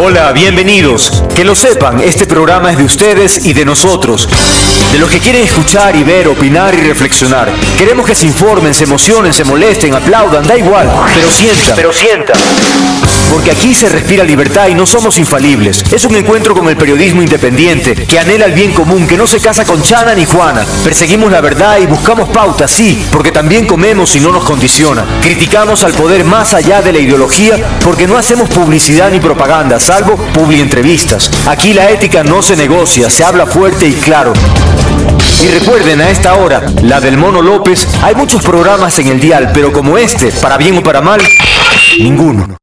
Hola, bienvenidos. Que lo sepan, este programa es de ustedes y de nosotros. De los que quieren escuchar y ver, opinar y reflexionar. Queremos que se informen, se emocionen, se molesten, aplaudan, da igual, pero sientan. Pero sientan. Porque aquí se respira libertad y no somos infalibles. Es un encuentro con el periodismo independiente, que anhela el bien común, que no se casa con Chana ni Juana. Perseguimos la verdad y buscamos pautas, sí, porque también comemos y no nos condiciona. Criticamos al poder más allá de la ideología porque no hacemos publicidad ni propaganda salvo publi-entrevistas. Aquí la ética no se negocia, se habla fuerte y claro. Y recuerden, a esta hora, la del Mono López, hay muchos programas en el dial, pero como este, para bien o para mal, ninguno.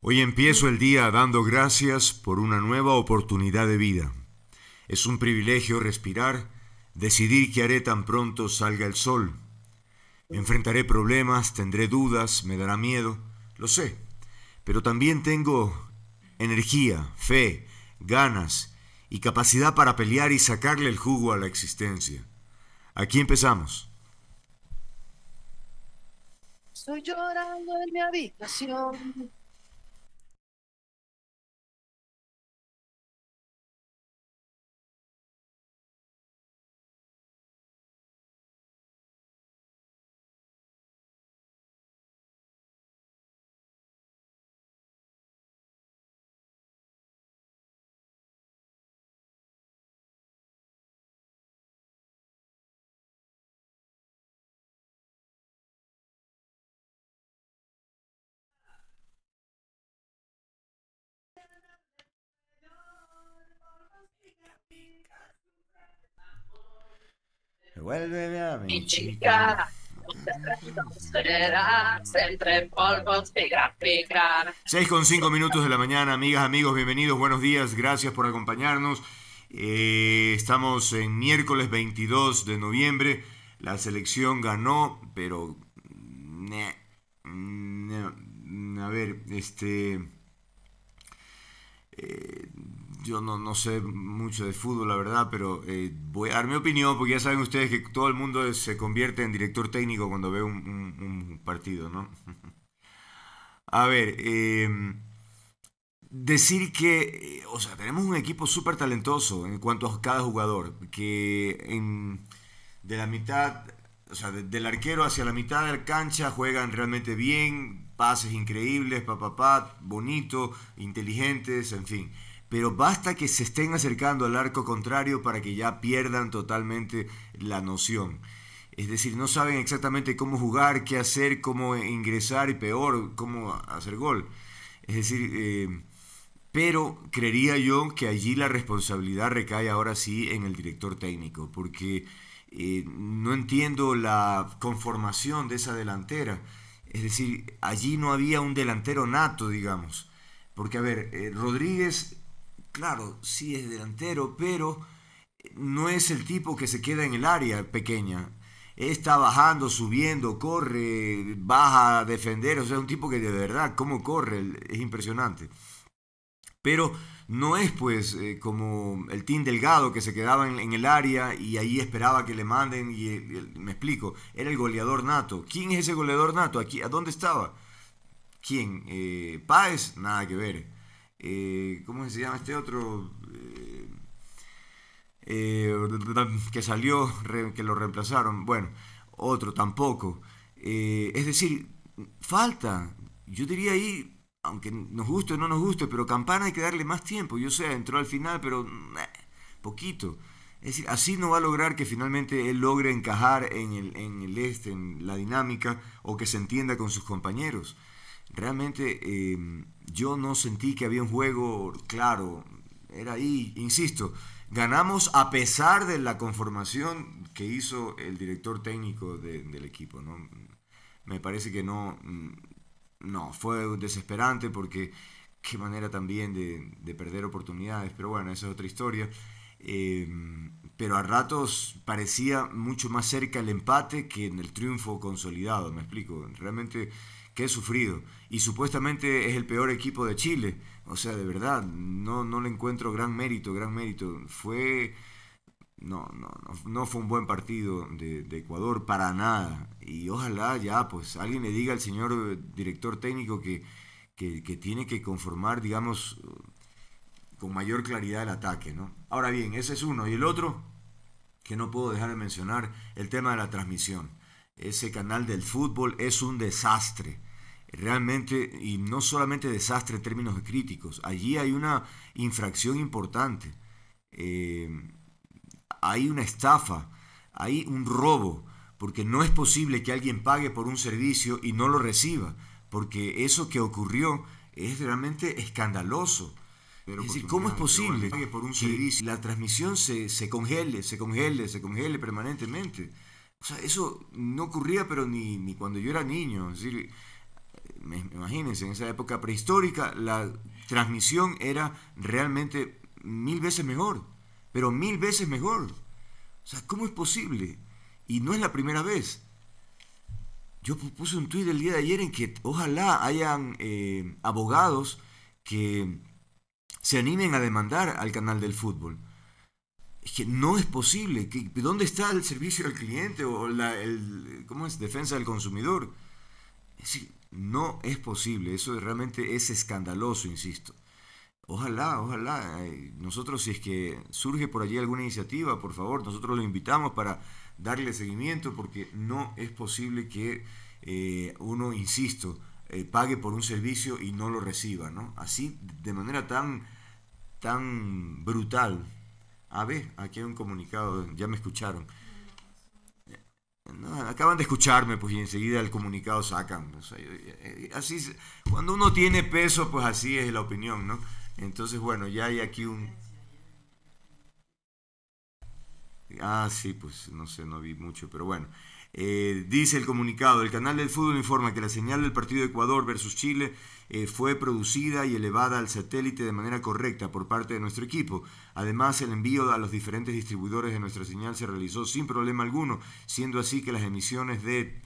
Hoy empiezo el día dando gracias por una nueva oportunidad de vida. Es un privilegio respirar, decidir qué haré tan pronto salga el sol. Enfrentaré problemas, tendré dudas, me dará miedo, lo sé, pero también tengo energía, fe, ganas y capacidad para pelear y sacarle el jugo a la existencia. Aquí empezamos. Estoy llorando en mi habitación chica. 6 con 5 minutos de la mañana, amigas, amigos, bienvenidos, buenos días, gracias por acompañarnos. Eh, estamos en miércoles 22 de noviembre, la selección ganó, pero... a ver, este... Eh, yo no, sé mucho de fútbol, la verdad, pero eh, voy a dar mi opinión, porque ya saben ustedes que todo el mundo se convierte en director técnico cuando ve un, partido, ¿no? a ver, eh, decir que, eh, o sea, tenemos un equipo súper talentoso en cuanto a cada jugador, que de la mitad, o sea, del arquero hacia la mitad de la cancha juegan realmente bien, pases increíbles, papapá, bonito, inteligentes, en fin pero basta que se estén acercando al arco contrario para que ya pierdan totalmente la noción. Es decir, no saben exactamente cómo jugar, qué hacer, cómo ingresar y peor, cómo hacer gol. Es decir, eh, pero creería yo que allí la responsabilidad recae ahora sí en el director técnico, porque eh, no entiendo la conformación de esa delantera. Es decir, allí no había un delantero nato, digamos. Porque, a ver, eh, Rodríguez claro, sí es delantero, pero no es el tipo que se queda en el área pequeña. Está bajando, subiendo, corre, baja a defender. O sea, es un tipo que de verdad, cómo corre, es impresionante. Pero no es pues eh, como el team delgado que se quedaba en, el área y ahí esperaba que le manden y, eh, me explico, era el goleador nato. ¿Quién es ese goleador nato? Aquí, ¿A dónde estaba? ¿Quién? Eh, ¿Páez? Nada que ver. Eh, ¿cómo se llama este otro? Eh, eh, que salió, que lo reemplazaron, bueno, otro tampoco. es decir, falta, yo diría ahí, aunque nos guste o no nos guste, pero Campana hay que darle más tiempo, yo sé, entró al final, pero poquito. Es decir, así no va a lograr que finalmente él logre encajar en el este, en la dinámica, o que se entienda con sus compañeros realmente eh, yo no sentí que había un juego claro. Era ahí, insisto, ganamos a pesar de la conformación que hizo el director técnico del equipo. ¿no? Me parece que no, mm, no, fue desesperante porque qué manera también de, perder oportunidades, pero bueno, esa es otra historia. Eh, pero a ratos parecía mucho más cerca el empate que en el triunfo consolidado, me explico. Realmente que he sufrido. Y supuestamente es el peor equipo de Chile. O sea, de verdad, no, no le encuentro gran mérito, gran mérito. Fue... No, no, no, no fue un buen partido de, Ecuador para nada. Y ojalá ya, pues, alguien le diga al señor director técnico que, que, que tiene que conformar, digamos, con mayor claridad el ataque, ¿no? Ahora bien, ese es uno. Y el otro, que no puedo dejar de mencionar, el tema de la transmisión. Ese canal del fútbol es un desastre realmente, y no solamente desastre en términos críticos, allí hay una infracción importante, eh, hay una estafa, hay un robo, porque no es posible que alguien pague por un servicio y no lo reciba, porque eso que ocurrió es realmente escandaloso. es decir, ¿cómo es posible que, por un la transmisión se, se congele, se congele, se congele permanentemente? O sea, eso no ocurría pero ni, cuando yo era niño. Es decir, imagínense, en esa época prehistórica la transmisión era realmente mil veces mejor, pero mil veces mejor. O sea, ¿cómo es posible? Y no es la primera vez. Yo puse un tuit el día de ayer en que ojalá hayan eh, abogados que se animen a demandar al canal del fútbol. Es que no es posible. ¿Dónde está el servicio al cliente o la el, ¿cómo es? defensa del consumidor? Es decir, no es posible, eso realmente es escandaloso, insisto. Ojalá, ojalá, eh, nosotros si es que surge por allí alguna iniciativa, por favor, nosotros lo invitamos para darle seguimiento porque no es posible que eh, uno, insisto, eh, pague por un servicio y no lo reciba, ¿no? Así, de manera tan, tan brutal. A ver, aquí hay un comunicado, ya me escucharon acaban de escucharme, pues, y enseguida el comunicado sacan. Eh, eh, así, cuando uno tiene peso, pues así es la opinión, ¿no? Entonces, bueno, ya hay aquí un... Ah, sí, pues no sé, no vi mucho, pero bueno. Eh, dice el comunicado, el canal del fútbol informa que la señal del partido de Ecuador versus Chile eh, fue producida y elevada al satélite de manera correcta por parte de nuestro equipo. Además, el envío a los diferentes distribuidores de nuestra señal se realizó sin problema alguno, siendo así que las emisiones de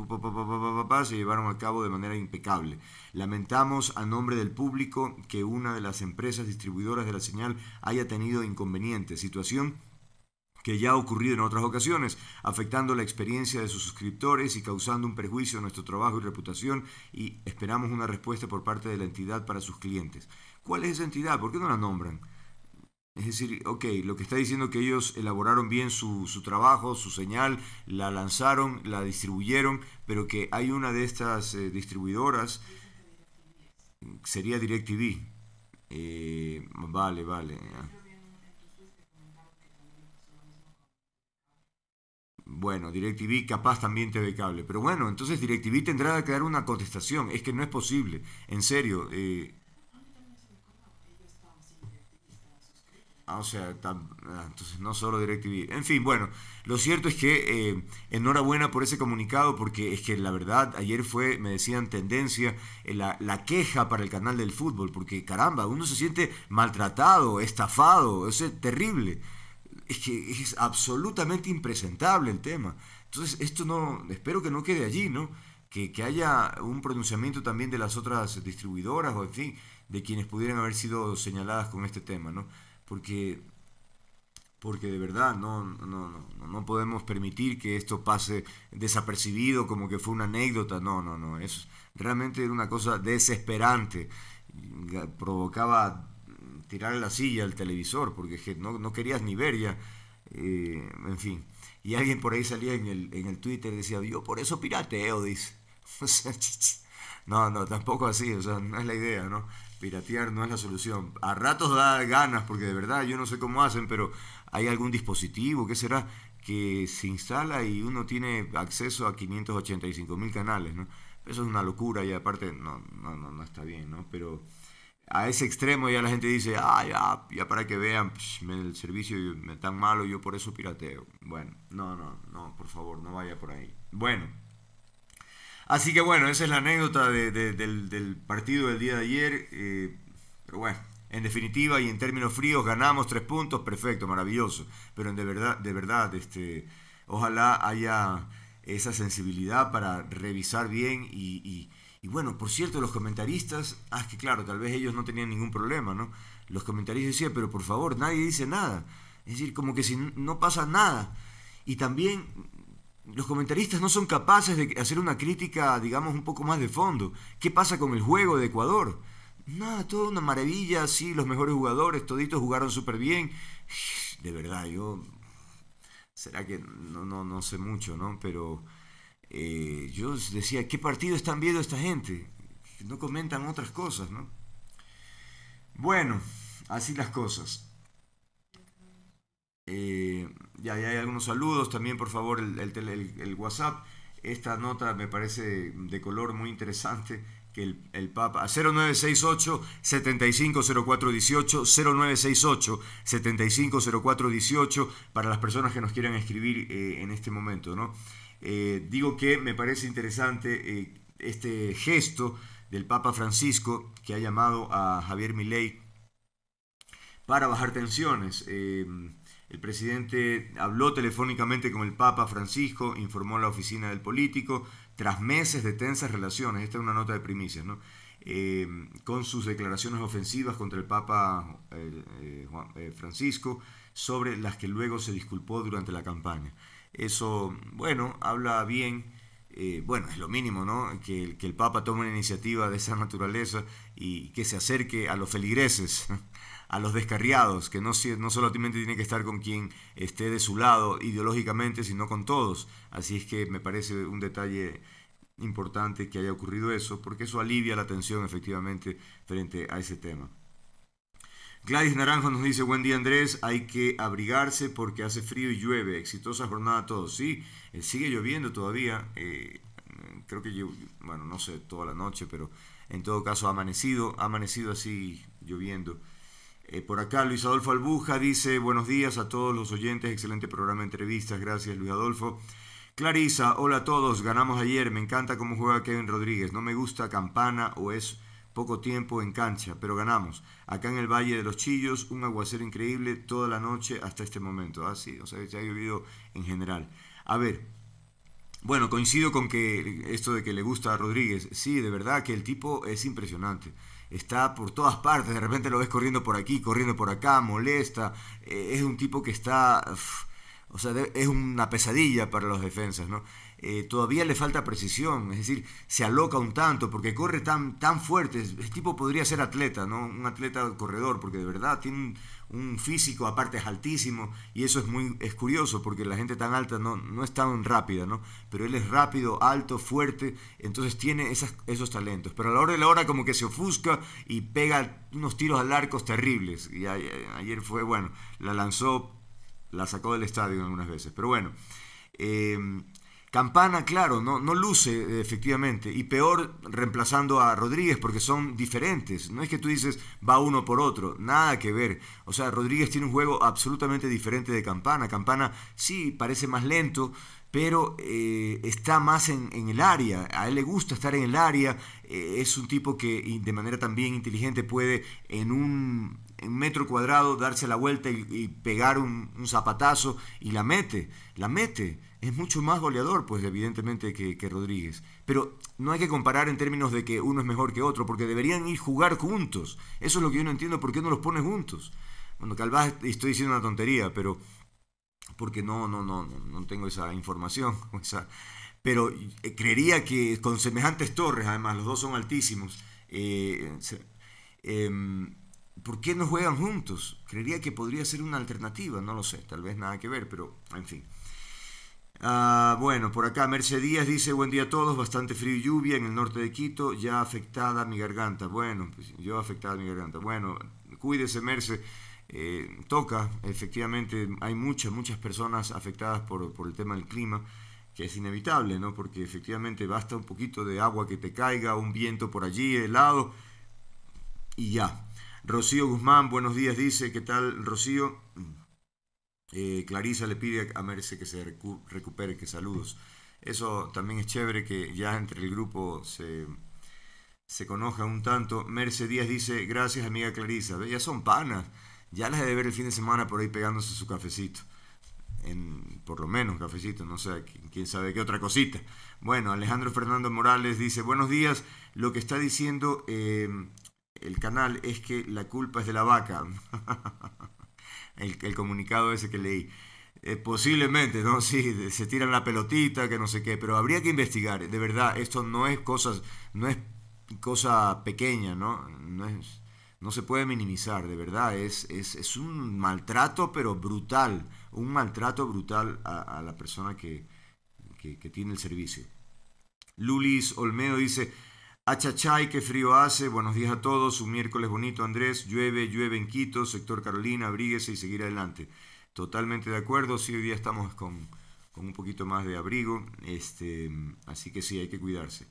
se llevaron a cabo de manera impecable. Lamentamos a nombre del público que una de las empresas distribuidoras de la señal haya tenido inconvenientes, situación que ya ha ocurrido en otras ocasiones, afectando la experiencia de sus suscriptores y causando un perjuicio a nuestro trabajo y reputación y esperamos una respuesta por parte de la entidad para sus clientes. ¿Cuál es esa entidad? ¿Por qué no la nombran? Es decir, ok, lo que está diciendo que ellos elaboraron bien su, su, trabajo, su señal, la lanzaron, la distribuyeron, pero que hay una de estas eh, distribuidoras, sería DirecTV. Eh, vale, vale. Ah. Bueno, DirecTV, capaz también te ve Cable. Pero bueno, entonces DirecTV tendrá que dar una contestación. Es que no es posible. En serio. Eh, ah, o sea, ah, entonces no solo DirecTV. En fin, bueno, lo cierto es que eh, enhorabuena por ese comunicado, porque es que la verdad, ayer fue, me decían, tendencia eh, la, la, queja para el canal del fútbol, porque caramba, uno se siente maltratado, estafado, es terrible es que es absolutamente impresentable el tema. Entonces, esto no, espero que no quede allí, ¿no? Que, haya un pronunciamiento también de las otras distribuidoras o, en fin, de quienes pudieran haber sido señaladas con este tema, ¿no? Porque, porque de verdad no, no, no, no podemos permitir que esto pase desapercibido como que fue una anécdota, no, no, no, es realmente una cosa desesperante, provocaba tirar la silla al televisor, porque no, no querías ni ver ya. Eh, en fin. Y alguien por ahí salía en el, Twitter y decía, yo por eso pirateo, dice. no, no, tampoco así, o sea, no es la idea, ¿no? Piratear no es la solución. A ratos da ganas, porque de verdad yo no sé cómo hacen, pero hay algún dispositivo, ¿qué será? Que se instala y uno tiene acceso a 585 mil canales, ¿no? Eso es una locura y aparte no, no, no, no está bien, ¿no? Pero a ese extremo ya la gente dice, ah, ya, ya para que vean, el servicio me tan malo, yo por eso pirateo. Bueno, no, no, no, por favor, no vaya por ahí. Bueno, así que bueno, esa es la anécdota del, partido del día de ayer. Eh, pero bueno, en definitiva y en términos fríos ganamos tres puntos, perfecto, maravilloso. Pero de verdad, de verdad, este, ojalá haya esa sensibilidad para revisar bien y y bueno, por cierto, los comentaristas, ah, que claro, tal vez ellos no tenían ningún problema, ¿no? Los comentaristas decían, pero por favor, nadie dice nada. Es decir, como que si no pasa nada. Y también los comentaristas no son capaces de hacer una crítica, digamos, un poco más de fondo. ¿Qué pasa con el juego de Ecuador? Nada, toda una maravilla, sí, los mejores jugadores, toditos jugaron súper bien. De verdad, yo... Será que no, no, no sé mucho, ¿no? Pero eh, yo decía, ¿qué partido están viendo esta gente? No comentan otras cosas, ¿no? Bueno, así las cosas. Eh, ya, hay algunos saludos, también por favor el, WhatsApp. Esta nota me parece de color muy interesante que el, Papa... 0968 750418, 0968 750418 para las personas que nos quieran escribir eh, en este momento, ¿no? Eh, digo que me parece interesante eh, este gesto del Papa Francisco que ha llamado a Javier Milei para bajar tensiones. Em, el presidente habló telefónicamente con el Papa Francisco, informó a la oficina del político, tras meses de tensas relaciones, esta es una nota de primicias, ¿no? Em, con sus declaraciones ofensivas contra el Papa eh, Francisco, sobre las que luego se disculpó durante la campaña. Eso, bueno, habla bien. Eh, bueno, es lo mínimo, ¿no? Que, el Papa tome una iniciativa de esa naturaleza y que se acerque a los feligreses, a los descarriados, que no, no solamente tiene que estar con quien esté de su lado ideológicamente, sino con todos. Así es que me parece un detalle importante que haya ocurrido eso, porque eso alivia la tensión efectivamente frente a ese tema. Gladys Naranjo nos dice, buen día Andrés, hay que abrigarse porque hace frío y llueve. Exitosa jornada a todos. Sí, eh, sigue lloviendo todavía. Eh, creo que, yo, bueno, no sé, toda la noche, pero en todo caso ha amanecido, ha amanecido así lloviendo. Eh, por acá Luis Adolfo Albuja dice, buenos días a todos los oyentes, excelente programa de entrevistas, gracias Luis Adolfo. Clarisa, hola a todos, ganamos ayer, me encanta cómo juega Kevin Rodríguez, no me gusta Campana o es poco tiempo en cancha, pero ganamos. Acá en el Valle de los Chillos, un aguacero increíble toda la noche hasta este momento. Así, ¿ah? o sea, se ha llovido en general. A ver, bueno, coincido con que esto de que le gusta a Rodríguez, sí, de verdad que el tipo es impresionante. Está por todas partes, de repente lo ves corriendo por aquí, corriendo por acá, molesta. Eh, es un tipo que está... o sea, es una pesadilla para los defensas, ¿no? Eh, todavía le falta precisión, es decir, se aloca un tanto porque corre tan, tan fuerte. Este tipo podría ser atleta, ¿no? Un atleta corredor, porque de verdad tiene un, físico, aparte es altísimo, y eso es muy es curioso porque la gente tan alta no, no es tan rápida, ¿no? Pero él es rápido, alto, fuerte, entonces tiene esas, esos talentos. Pero a la hora de la hora, como que se ofusca y pega unos tiros al arco terribles. Y ayer fue, bueno, la lanzó, la sacó del estadio algunas veces, pero bueno. Eh, Campana, claro, no, no luce eh, efectivamente. Y peor reemplazando a Rodríguez porque son diferentes. No es que tú dices va uno por otro, nada que ver. O sea, Rodríguez tiene un juego absolutamente diferente de Campana. Campana sí parece más lento, pero eh, está más en, el área, a él le gusta estar en el área, eh, es un tipo que de manera también inteligente puede en un, metro cuadrado darse la vuelta y, pegar un, zapatazo y la mete, la mete es mucho más goleador, pues evidentemente, que, Rodríguez. Pero no hay que comparar en términos de que uno es mejor que otro, porque deberían ir jugar juntos. Eso es lo que yo no entiendo, ¿por qué no los pone juntos? Bueno, Calvás estoy diciendo una tontería, pero porque no, no, no, no, tengo esa información. pero eh, creería que con semejantes torres, además, los dos son altísimos. Eh, em, ¿Por qué no juegan juntos? Creería que podría ser una alternativa, no lo sé, tal vez nada que ver, pero en fin. Ah, bueno, por acá Díaz dice buen día a todos, bastante frío y lluvia en el norte de Quito, ya afectada mi garganta. Bueno, pues, yo afectada mi garganta. Bueno, cuídese Merce. Eh, toca, efectivamente, hay muchas, muchas personas afectadas por, por el tema del clima que es inevitable, ¿no? Porque efectivamente basta un poquito de agua que te caiga, un viento por allí, helado, y ya. Rocío Guzmán, buenos días, dice, ¿qué tal, Rocío? Eh, Clarisa le pide a Merce que se recupere, que saludos. Eso también es chévere que ya entre el grupo se, se conozca un tanto. Merce Díaz dice, gracias amiga Clarisa. Ya son panas. Ya las he de ver el fin de semana por ahí pegándose su cafecito. En, por lo menos cafecito, no sé, quién sabe qué otra cosita. Bueno, Alejandro Fernando Morales dice, buenos días, lo que está diciendo eh, el canal es que la culpa es de la vaca. el, comunicado ese que leí. Eh, posiblemente, ¿no? Sí, se tiran la pelotita, que no sé qué, pero habría que investigar. De verdad, esto no es cosas, no es cosa pequeña, ¿no? No, se puede minimizar, de verdad. Es, es, un maltrato, pero brutal. Un maltrato brutal a, la persona que, que tiene el servicio. Lulis Olmedo dice, Achachay, qué frío hace. Buenos días a todos. Un miércoles bonito, Andrés. Llueve, llueve en Quito, sector Carolina, abríguese y seguir adelante. Totalmente de acuerdo. Sí, hoy día estamos con, un poquito más de abrigo. Este, así que sí, hay que cuidarse.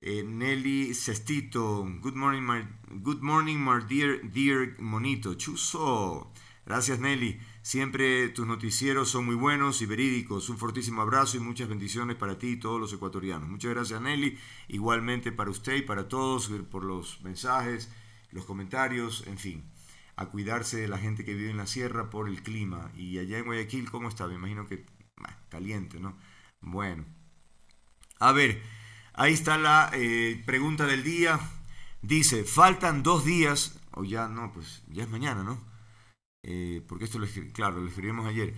Eh, Nelly Cestito, good morning, my, good morning, my dear, dear monito. Chuso. Gracias, Nelly. Siempre tus noticieros son muy buenos y verídicos. Un fortísimo abrazo y muchas bendiciones para ti y todos los ecuatorianos. Muchas gracias, Nelly. Igualmente para usted y para todos eh, por los mensajes, los comentarios, en fin. A cuidarse de la gente que vive en la sierra por el clima. Y allá en Guayaquil, ¿cómo está? Me imagino que caliente, ¿no? Bueno. A ver, ahí está la eh, pregunta del día. Dice, faltan dos días, o ya no, pues ya es mañana, ¿no? Eh, porque esto lo, claro, escribimos ayer.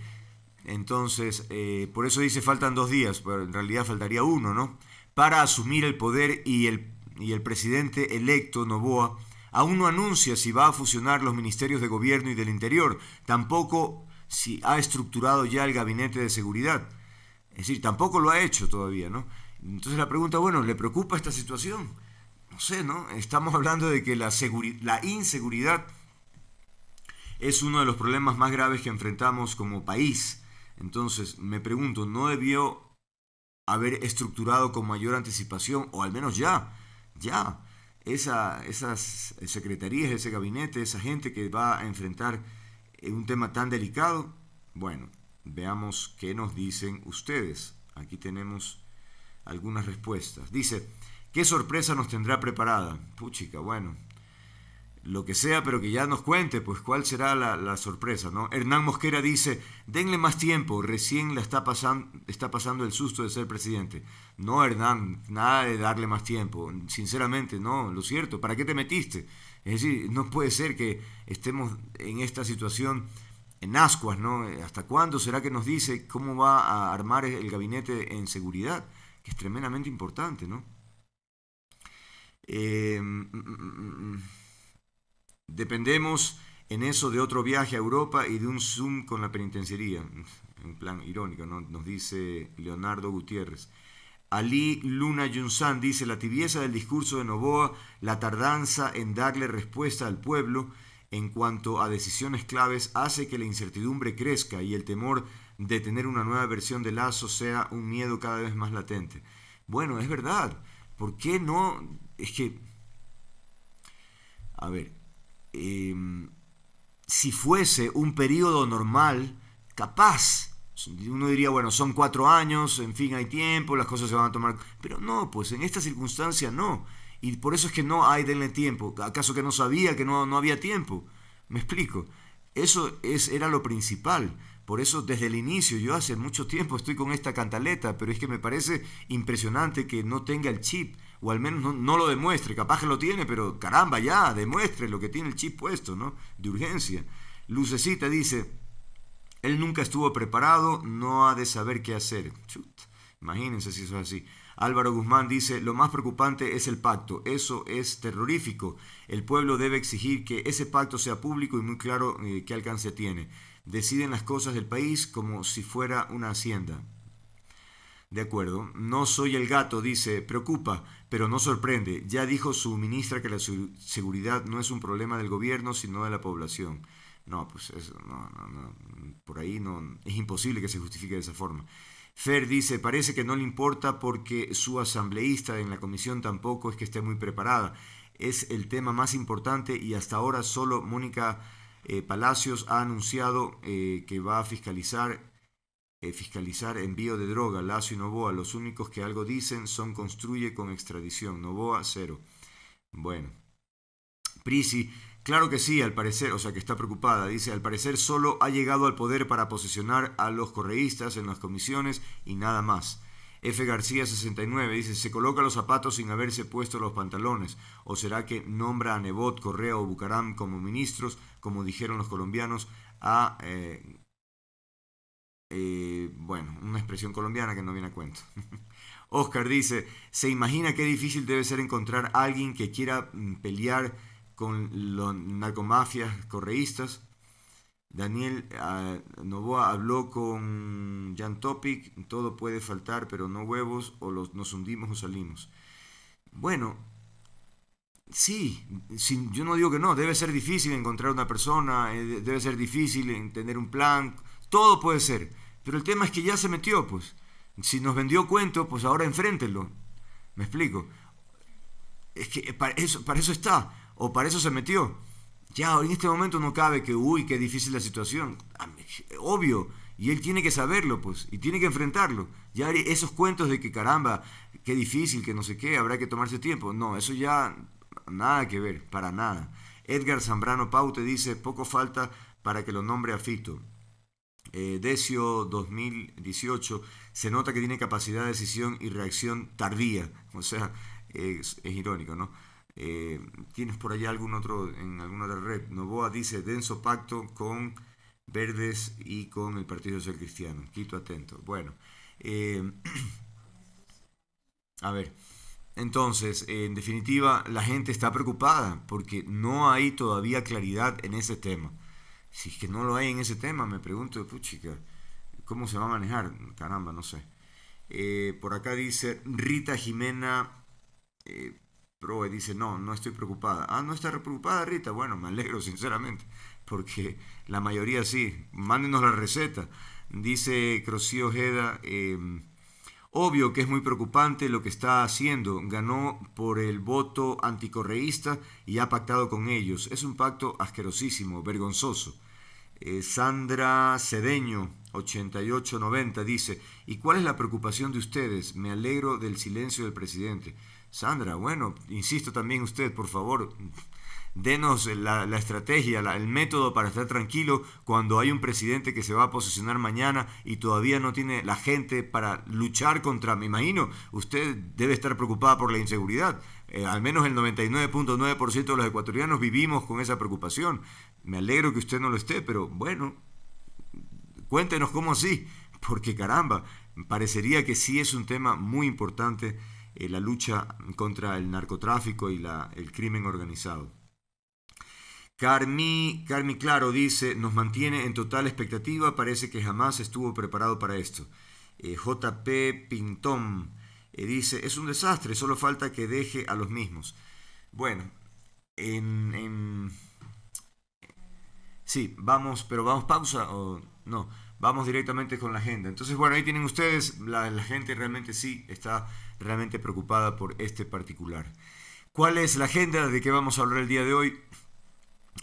Entonces, eh, por eso dice faltan dos días, pero en realidad faltaría uno, ¿no? Para asumir el poder y el, y el presidente electo, Novoa, aún no anuncia si va a fusionar los ministerios de gobierno y del interior, tampoco si ha estructurado ya el gabinete de seguridad. Es decir, tampoco lo ha hecho todavía, ¿no? Entonces la pregunta, bueno, ¿le preocupa esta situación? No sé, ¿no? Estamos hablando de que la, la inseguridad es uno de los problemas más graves que enfrentamos como país. Entonces, me pregunto, ¿no debió haber estructurado con mayor anticipación, o al menos ya, ya, esa, esas secretarías, ese gabinete, esa gente que va a enfrentar eh, un tema tan delicado? Bueno, veamos qué nos dicen ustedes. Aquí tenemos algunas respuestas. Dice, ¿qué sorpresa nos tendrá preparada? Puchica, bueno, lo que sea, pero que ya nos cuente, pues cuál será la, sorpresa, ¿no? Hernán Mosquera dice, denle más tiempo, recién la está, está pasando el susto de ser presidente. No, Hernán, nada de darle más tiempo, sinceramente, no, lo cierto, ¿para qué te metiste? Es decir, no puede ser que estemos en esta situación en ascuas, ¿no? ¿Hasta cuándo será que nos dice cómo va a armar el gabinete en seguridad? Que es tremendamente importante, ¿no? Eh, mm, mm, mm, Dependemos en eso de otro viaje a Europa y de un Zoom con la penitenciaría. En plan irónico, nos dice Leonardo Gutiérrez. Ali Luna Yunsan dice, la tibieza del discurso de Novoa, la tardanza en darle respuesta al pueblo en cuanto a decisiones claves hace que la incertidumbre crezca y el temor de tener una nueva versión de Lazo sea un miedo cada vez más latente. Bueno, es verdad. ¿Por qué no? Es que... A ver, Em, si fuese un periodo normal, capaz uno diría, bueno, son cuatro años, en fin, hay tiempo, las cosas se van a tomar. Pero no, pues en esta circunstancia no. Y por eso es que no hay denle tiempo. ¿Acaso que no sabía que no, no había tiempo? Me explico. Eso es, era lo principal. Por eso desde el inicio, yo hace mucho tiempo estoy con esta cantaleta, pero es que me parece impresionante que no tenga el chip o al menos no, lo demuestre, capaz que lo tiene, pero caramba, ya, demuestre lo que tiene el chip puesto, ¿no? De urgencia. Lucecita dice, él nunca estuvo preparado, no ha de saber qué hacer. imagínense si eso es así. Álvaro Guzmán dice, lo más preocupante es el pacto, eso es terrorífico. El pueblo debe exigir que ese pacto sea público y muy claro eh, qué alcance tiene. Deciden las cosas del país como si fuera una hacienda. De acuerdo, no soy el gato, dice, preocupa, pero no sorprende, ya dijo su ministra que la seguridad no es un problema del gobierno, sino de la población. No, pues eso, no, no, no, por ahí no, es imposible que se justifique de esa forma. Fer dice, parece que no le importa porque su asambleísta en la comisión tampoco es que esté muy preparada. Es el tema más importante y hasta ahora solo Mónica eh, Palacios ha anunciado eh, que va a fiscalizar eh, fiscalizar envío de droga, Lazio y Novoa, los únicos que algo dicen son construye con extradición, Novoa cero. Bueno, Prisi, claro que sí, al parecer, o sea que está preocupada, dice, al parecer solo ha llegado al poder para posicionar a los correístas en las comisiones y nada más. F. García 69 dice, se coloca los zapatos sin haberse puesto los pantalones, o será que nombra a Nebot, Correa o Bucaram como ministros, como dijeron los colombianos, a eh, eh, bueno, una expresión colombiana que no viene a cuento. Oscar dice, se imagina qué difícil debe ser encontrar a alguien que quiera mm, pelear con los narcomafias correístas. Daniel ah, Novoa habló con Jan Topic, todo puede faltar, pero no huevos, o nos hundimos o salimos. Bueno, sí, yo no digo que no, debe ser difícil encontrar una persona, eh, debe ser difícil entender un plan, todo puede ser. Pero el tema es que ya se metió, pues. Si nos vendió cuento, pues ahora enfréntelo ¿Me explico? Es que eh, para eso, para eso está, o para eso se metió. Ya, en este momento no cabe que, uy, qué difícil la situación. Ah, obvio, y él tiene que saberlo, pues, y tiene que enfrentarlo. Ya esos cuentos de que caramba, qué difícil, que no sé qué, habrá que tomarse tiempo. No, eso ya nada que ver, para nada. Edgar Zambrano Pau te dice, poco falta para que lo nombre a Fito. Eh, Decio 2018, se nota que tiene capacidad de decisión y reacción tardía. O sea, es, irónico, ¿no? Eh, ¿Tienes por allá algún otro, en alguna otra red? Novoa dice, denso pacto con Verdes y con el Partido Social Cristiano. Quito atento. Bueno, eh, a ver. Entonces, en definitiva, la gente está preocupada porque no hay todavía claridad en ese tema. Si es que no lo hay en ese tema, me pregunto, puchica, ¿cómo se va a manejar? Caramba, no sé. Eh, por acá dice Rita Jimena eh, Proe, dice, no, no estoy preocupada. Ah, no está preocupada Rita. Bueno, me alegro sinceramente, porque la mayoría sí. Mándenos la receta. Dice Crocío Ojeda. Em, Obvio que es muy preocupante lo que está haciendo. Ganó por el voto anticorreísta y ha pactado con ellos. Es un pacto asquerosísimo, vergonzoso. Eh, Sandra Cedeño, 8890, dice, ¿y cuál es la preocupación de ustedes? Me alegro del silencio del presidente. Sandra, bueno, insisto también usted, por favor, Denos la, estrategia, el método para estar tranquilo cuando hay un presidente que se va a posicionar mañana y todavía no tiene la gente para luchar contra, me imagino, usted debe estar preocupada por la inseguridad. Eh, al menos el 99.9% de los ecuatorianos vivimos con esa preocupación. Me alegro que usted no lo esté, pero bueno, cuéntenos cómo así, porque caramba, parecería que sí es un tema muy importante eh, la lucha contra el narcotráfico y la, el crimen organizado. Carmi, Carmi Claro dice, nos mantiene en total expectativa, parece que jamás estuvo preparado para esto. Eh, JP Pintón eh, dice, es un desastre, solo falta que deje a los mismos. Bueno, en, sí, vamos, pero vamos pausa o no, vamos directamente con la agenda. Entonces, bueno, ahí tienen ustedes, la, gente realmente sí está realmente preocupada por este particular. ¿Cuál es la agenda de que vamos a hablar el día de hoy?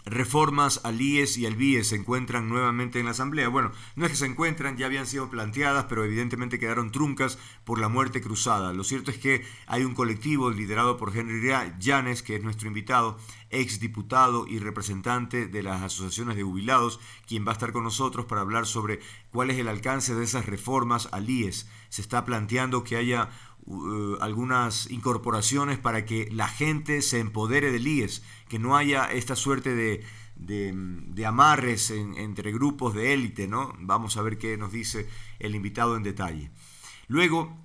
reformas al e y al e se encuentran nuevamente en la Asamblea. Bueno, no es que se encuentran, ya habían sido planteadas, pero evidentemente quedaron truncas por la muerte cruzada. Lo cierto es que hay un colectivo liderado por Henry Llanes, que es nuestro invitado, ex diputado y representante de las asociaciones de jubilados, quien va a estar con nosotros para hablar sobre cuál es el alcance de esas reformas al e Se está planteando que haya eh, algunas incorporaciones para que la gente se empodere del IES, que no haya esta suerte de, de, amarres entre grupos de élite, ¿no? Vamos a ver qué nos dice el invitado en detalle. Luego,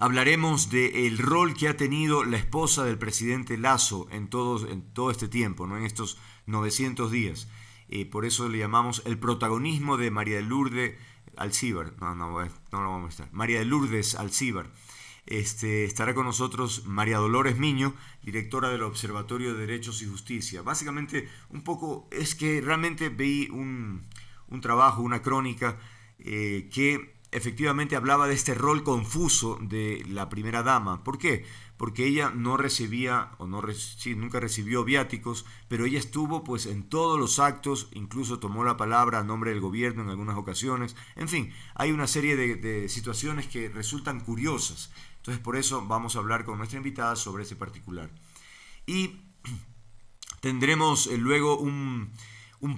Hablaremos del rol que ha tenido la esposa del presidente Lazo en, en todo este tiempo, en estos 900 días. Eh, por eso le llamamos el protagonismo de María de Lourdes Alcíbar. No, no, no lo vamos a estar. María de Lourdes Alcíbar. Este, estará con nosotros María Dolores Miño, directora del Observatorio de Derechos y Justicia. Básicamente, un poco es que realmente vi un, trabajo, una crónica, eh, que efectivamente hablaba de este rol confuso de la primera dama. ¿Por qué? Porque ella no recibía, o no nunca recibió viáticos, pero ella estuvo pues en todos los actos, incluso tomó la palabra a nombre del gobierno en algunas ocasiones. En fin, hay una serie de situaciones que resultan curiosas. Entonces por eso vamos a hablar con nuestra invitada sobre ese particular. Y tendremos eh, luego un,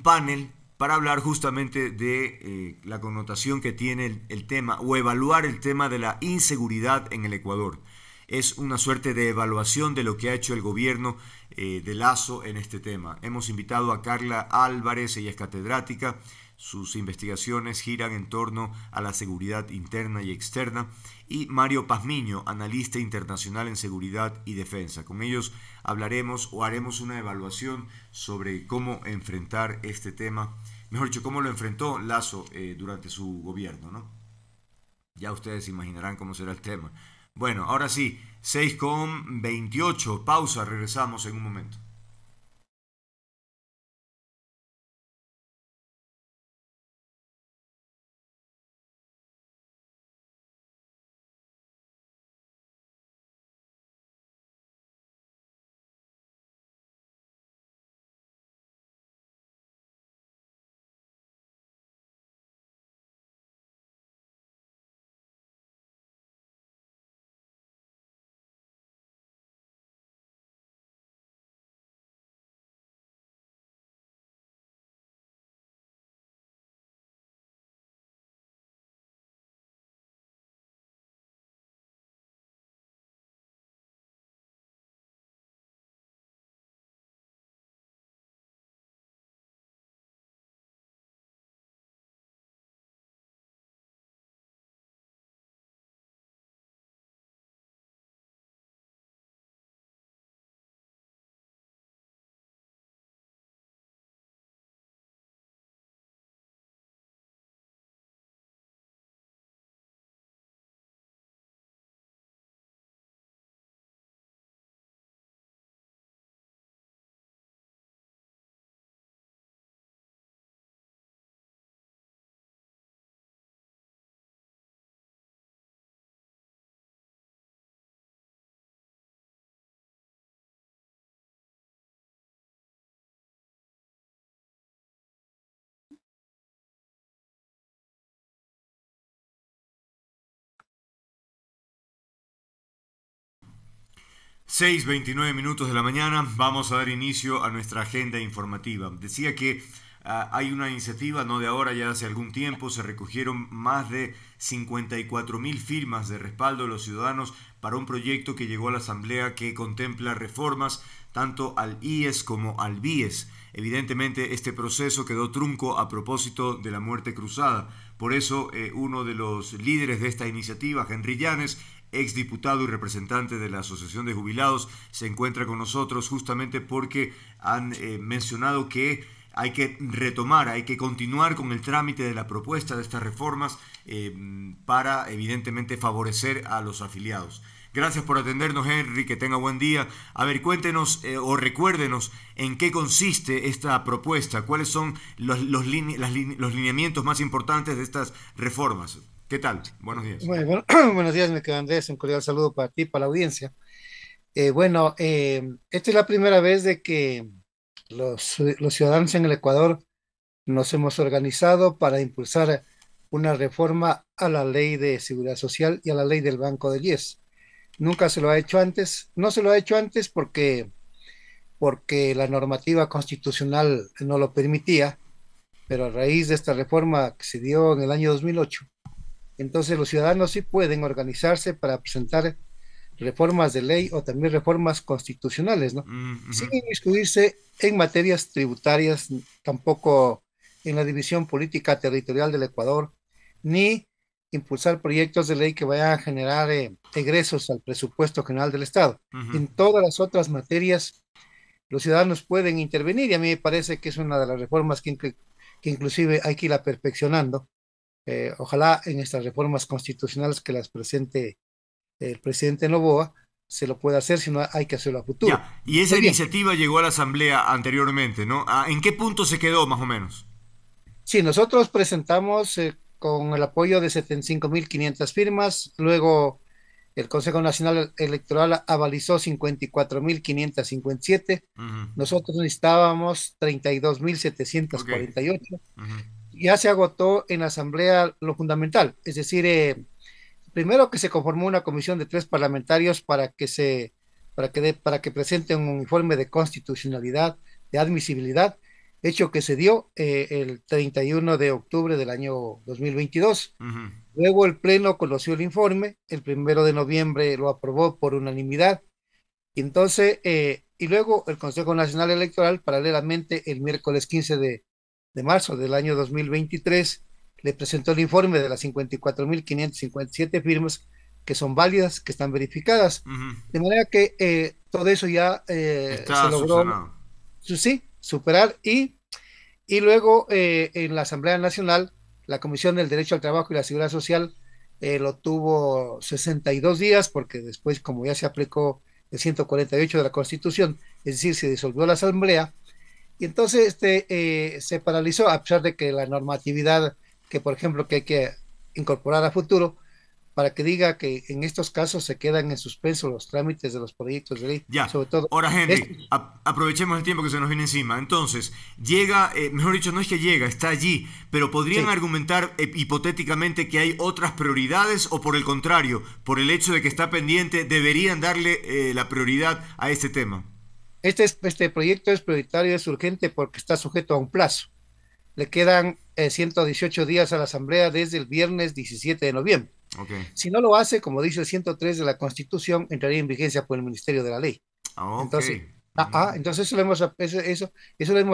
panel para hablar justamente de eh, la connotación que tiene el, tema o evaluar el tema de la inseguridad en el Ecuador. Es una suerte de evaluación de lo que ha hecho el gobierno eh, de Lazo en este tema. Hemos invitado a Carla Álvarez, ella es catedrática sus investigaciones giran en torno a la seguridad interna y externa y Mario Pazmiño, analista internacional en seguridad y defensa. Con ellos hablaremos o haremos una evaluación sobre cómo enfrentar este tema, mejor dicho, cómo lo enfrentó Lazo eh, durante su gobierno. ¿no? Ya ustedes imaginarán cómo será el tema. Bueno, ahora sí, 6 con 28. Pausa, regresamos en un momento. 6.29 minutos de la mañana, vamos a dar inicio a nuestra agenda informativa. Decía que ah, hay una iniciativa, no de ahora, ya hace algún tiempo, se recogieron más de mil firmas de respaldo de los ciudadanos para un proyecto que llegó a la Asamblea que contempla reformas tanto al IES como al BIES. Evidentemente este proceso quedó trunco a propósito de la muerte cruzada. Por eso eh, uno de los líderes de esta iniciativa, Henry Llanes, exdiputado y representante de la Asociación de Jubilados, se encuentra con nosotros justamente porque han eh, mencionado que hay que retomar, hay que continuar con el trámite de la propuesta de estas reformas eh, para evidentemente favorecer a los afiliados. Gracias por atendernos, Henry, que tenga buen día. A ver, cuéntenos eh, o recuérdenos en qué consiste esta propuesta, cuáles son los, los lineamientos más importantes de estas reformas. ¿Qué tal? Buenos días. Bueno, buenos días, me quedo Andrés. Un cordial saludo para ti, para la audiencia. Eh, bueno, em, esta es la primera vez de que los, ciudadanos en el Ecuador nos hemos organizado para impulsar una reforma a la ley de seguridad social y a la ley del Banco de Diez. Nunca se lo ha hecho antes, no se lo ha hecho antes porque, porque la normativa constitucional no lo permitía, pero a raíz de esta reforma que se dio en el año 2008, entonces los ciudadanos sí pueden organizarse para presentar reformas de ley o también reformas constitucionales, ¿no? Sin inmiscuirse en materias tributarias, tampoco en la división política territorial del Ecuador, ni impulsar proyectos de ley que vayan a generar eh, egresos al presupuesto general del Estado. En todas las otras materias, los ciudadanos pueden intervenir y a mí me parece que es una de las reformas que, que inclusive hay que ir perfeccionando eh, ojalá en estas reformas constitucionales que las presente el presidente Novoa, se lo pueda hacer, si no hay que hacerlo a futuro. Y esa iniciativa llegó a la Asamblea anteriormente, ¿no? Ah, ¿En qué punto se quedó más o menos? Sí, nosotros presentamos eh, con el apoyo de 75.500 firmas, luego el Consejo Nacional Electoral avalizó 54.557, nosotros necesitábamos 32.748, ya se agotó en la Asamblea lo fundamental, es decir, eh, primero que se conformó una comisión de tres parlamentarios para que se para que para que presenten un informe de constitucionalidad, de admisibilidad, hecho que se dio eh, el 31 de octubre del año 2022. Luego el pleno conoció el informe, el primero de noviembre lo aprobó por unanimidad. Entonces eh, y luego el Consejo Nacional Electoral paralelamente el miércoles 15 de de marzo del año 2023, le presentó el informe de las 54.557 firmas que son válidas, que están verificadas. De manera que eh, todo eso ya eh, se logró sí, superar y, y luego eh, en la Asamblea Nacional, la Comisión del Derecho al Trabajo y la Seguridad Social lo tuvo 62 días porque después, como ya se aplicó el 148 de la Constitución, es decir, se disolvió la Asamblea, y entonces este, eh, se paralizó, a pesar de que la normatividad que, por ejemplo, que hay que incorporar a futuro, para que diga que en estos casos se quedan en suspenso los trámites de los proyectos de ley. Ya, sobre todo. Ahora, Henry, este aprovechemos el tiempo que se nos viene encima. Entonces, llega, eh, mejor dicho, no es que llega, está allí, pero podrían argumentar eh, hipotéticamente que hay otras prioridades o por el contrario, por el hecho de que está pendiente, deberían darle la prioridad a este tema. Este, este proyecto es prioritario es urgente porque está sujeto a un plazo. Le quedan 118 eh, días a la Asamblea desde el viernes 17 de noviembre. Si no lo hace, como dice el 103 de la Constitución, entraría en vigencia por el Ministerio de la Ley. Ah, entonces, eso, lo hemos, eso,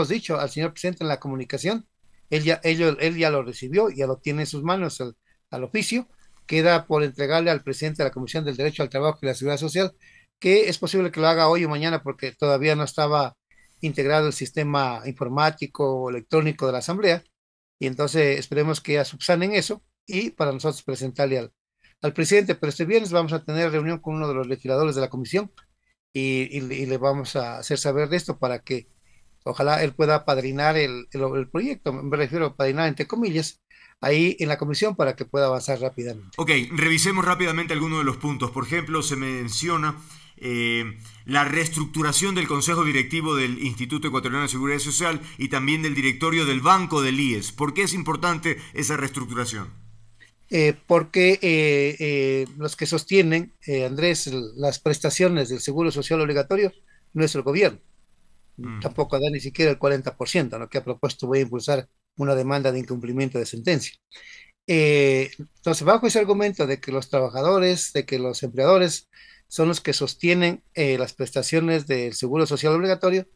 dicho al señor presidente en la comunicación. Él ya, él, ya lo recibió, ya lo tiene en sus manos al oficio. Queda por entregarle al presidente de la Comisión del Derecho al Trabajo y la Seguridad Social que es posible que lo haga hoy o mañana porque todavía no estaba integrado el sistema informático o electrónico de la Asamblea. Y entonces esperemos que ya subsanen eso y para nosotros presentarle al, al presidente. Pero este viernes vamos a tener reunión con uno de los legisladores de la comisión y, y, le vamos a hacer saber de esto para que ojalá él pueda padrinar el, el, el proyecto. Me refiero a padrinar entre comillas ahí en la comisión para que pueda avanzar rápidamente. Ok, revisemos rápidamente algunos de los puntos. Por ejemplo, se menciona eh, la reestructuración del Consejo Directivo del Instituto Ecuatoriano de Seguridad Social y también del directorio del Banco del IES. ¿Por qué es importante esa reestructuración? Eh, porque eh, los que sostienen, Andrés, las prestaciones del Seguro Social Obligatorio no es el gobierno. Mm. Tampoco da ni siquiera el 40%, lo que ha propuesto voy a impulsar una demanda de incumplimiento de sentencia. entonces, bajo ese argumento de que los trabajadores, de que los empleadores son los que sostienen eh, las prestaciones del Seguro Social Obligatorio.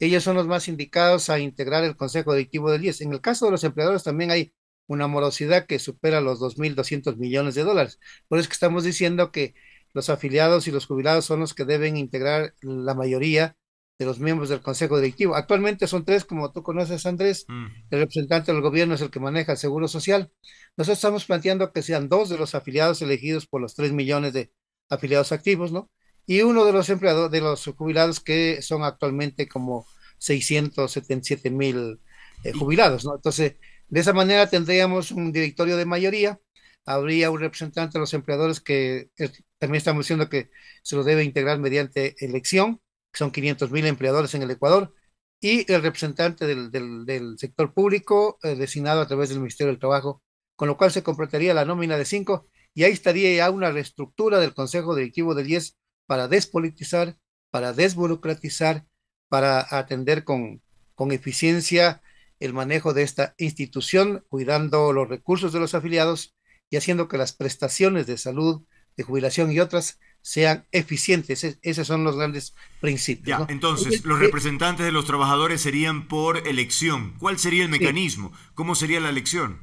Ellos son los más indicados a integrar el Consejo Directivo del IES. En el caso de los empleadores también hay una morosidad que supera los 2.200 millones de dólares. Por eso que estamos diciendo que los afiliados y los jubilados son los que deben integrar la mayoría de los miembros del Consejo Directivo. Actualmente son tres, como tú conoces, Andrés. Mm. El representante del gobierno es el que maneja el Seguro Social. Nosotros estamos planteando que sean dos de los afiliados elegidos por los tres millones de afiliados activos, ¿no? Y uno de los empleados, de los jubilados que son actualmente como 677 mil eh, jubilados, ¿no? Entonces, de esa manera tendríamos un directorio de mayoría, habría un representante de los empleadores que también estamos diciendo que se lo debe integrar mediante elección, que son 500 mil empleadores en el Ecuador, y el representante del, del, sector público eh, designado a través del Ministerio del Trabajo, con lo cual se completaría la nómina de cinco y ahí estaría ya una reestructura del Consejo Directivo del IES para despolitizar, para desburocratizar, para atender con, con eficiencia el manejo de esta institución, cuidando los recursos de los afiliados y haciendo que las prestaciones de salud, de jubilación y otras sean eficientes. esos son los grandes principios. Entonces, los eh, representantes de los trabajadores serían por elección. ¿Cuál sería el mecanismo? ¿Cómo sería la elección?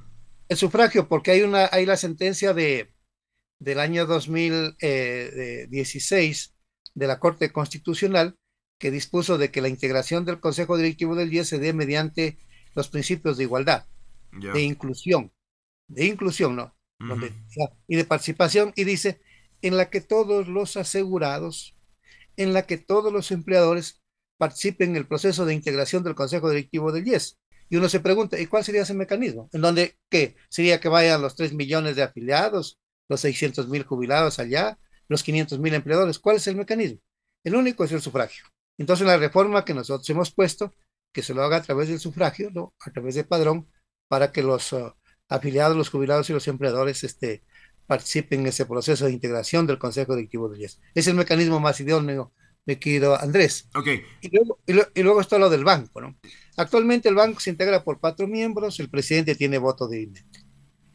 El sufragio, porque hay una, hay la sentencia de, del año 2016 eh, de la Corte Constitucional que dispuso de que la integración del Consejo Directivo del IES se dé mediante los principios de igualdad, de inclusión, de inclusión, ¿no? y de participación, y dice, en la que todos los asegurados, en la que todos los empleadores participen en el proceso de integración del Consejo Directivo del IES. Y uno se pregunta, ¿y cuál sería ese mecanismo? ¿En donde qué? ¿Sería que vayan los 3 millones de afiliados? los 600 mil jubilados allá, los 500 mil empleadores. ¿Cuál es el mecanismo? El único es el sufragio. Entonces la reforma que nosotros hemos puesto, que se lo haga a través del sufragio, ¿no? a través del padrón, para que los uh, afiliados, los jubilados y los empleadores este, participen en ese proceso de integración del Consejo Directivo de Yes, Es el mecanismo más idóneo, me querido Andrés. Y, luego, está lo del banco. ¿no? Actualmente el banco se integra por cuatro miembros, el presidente tiene voto de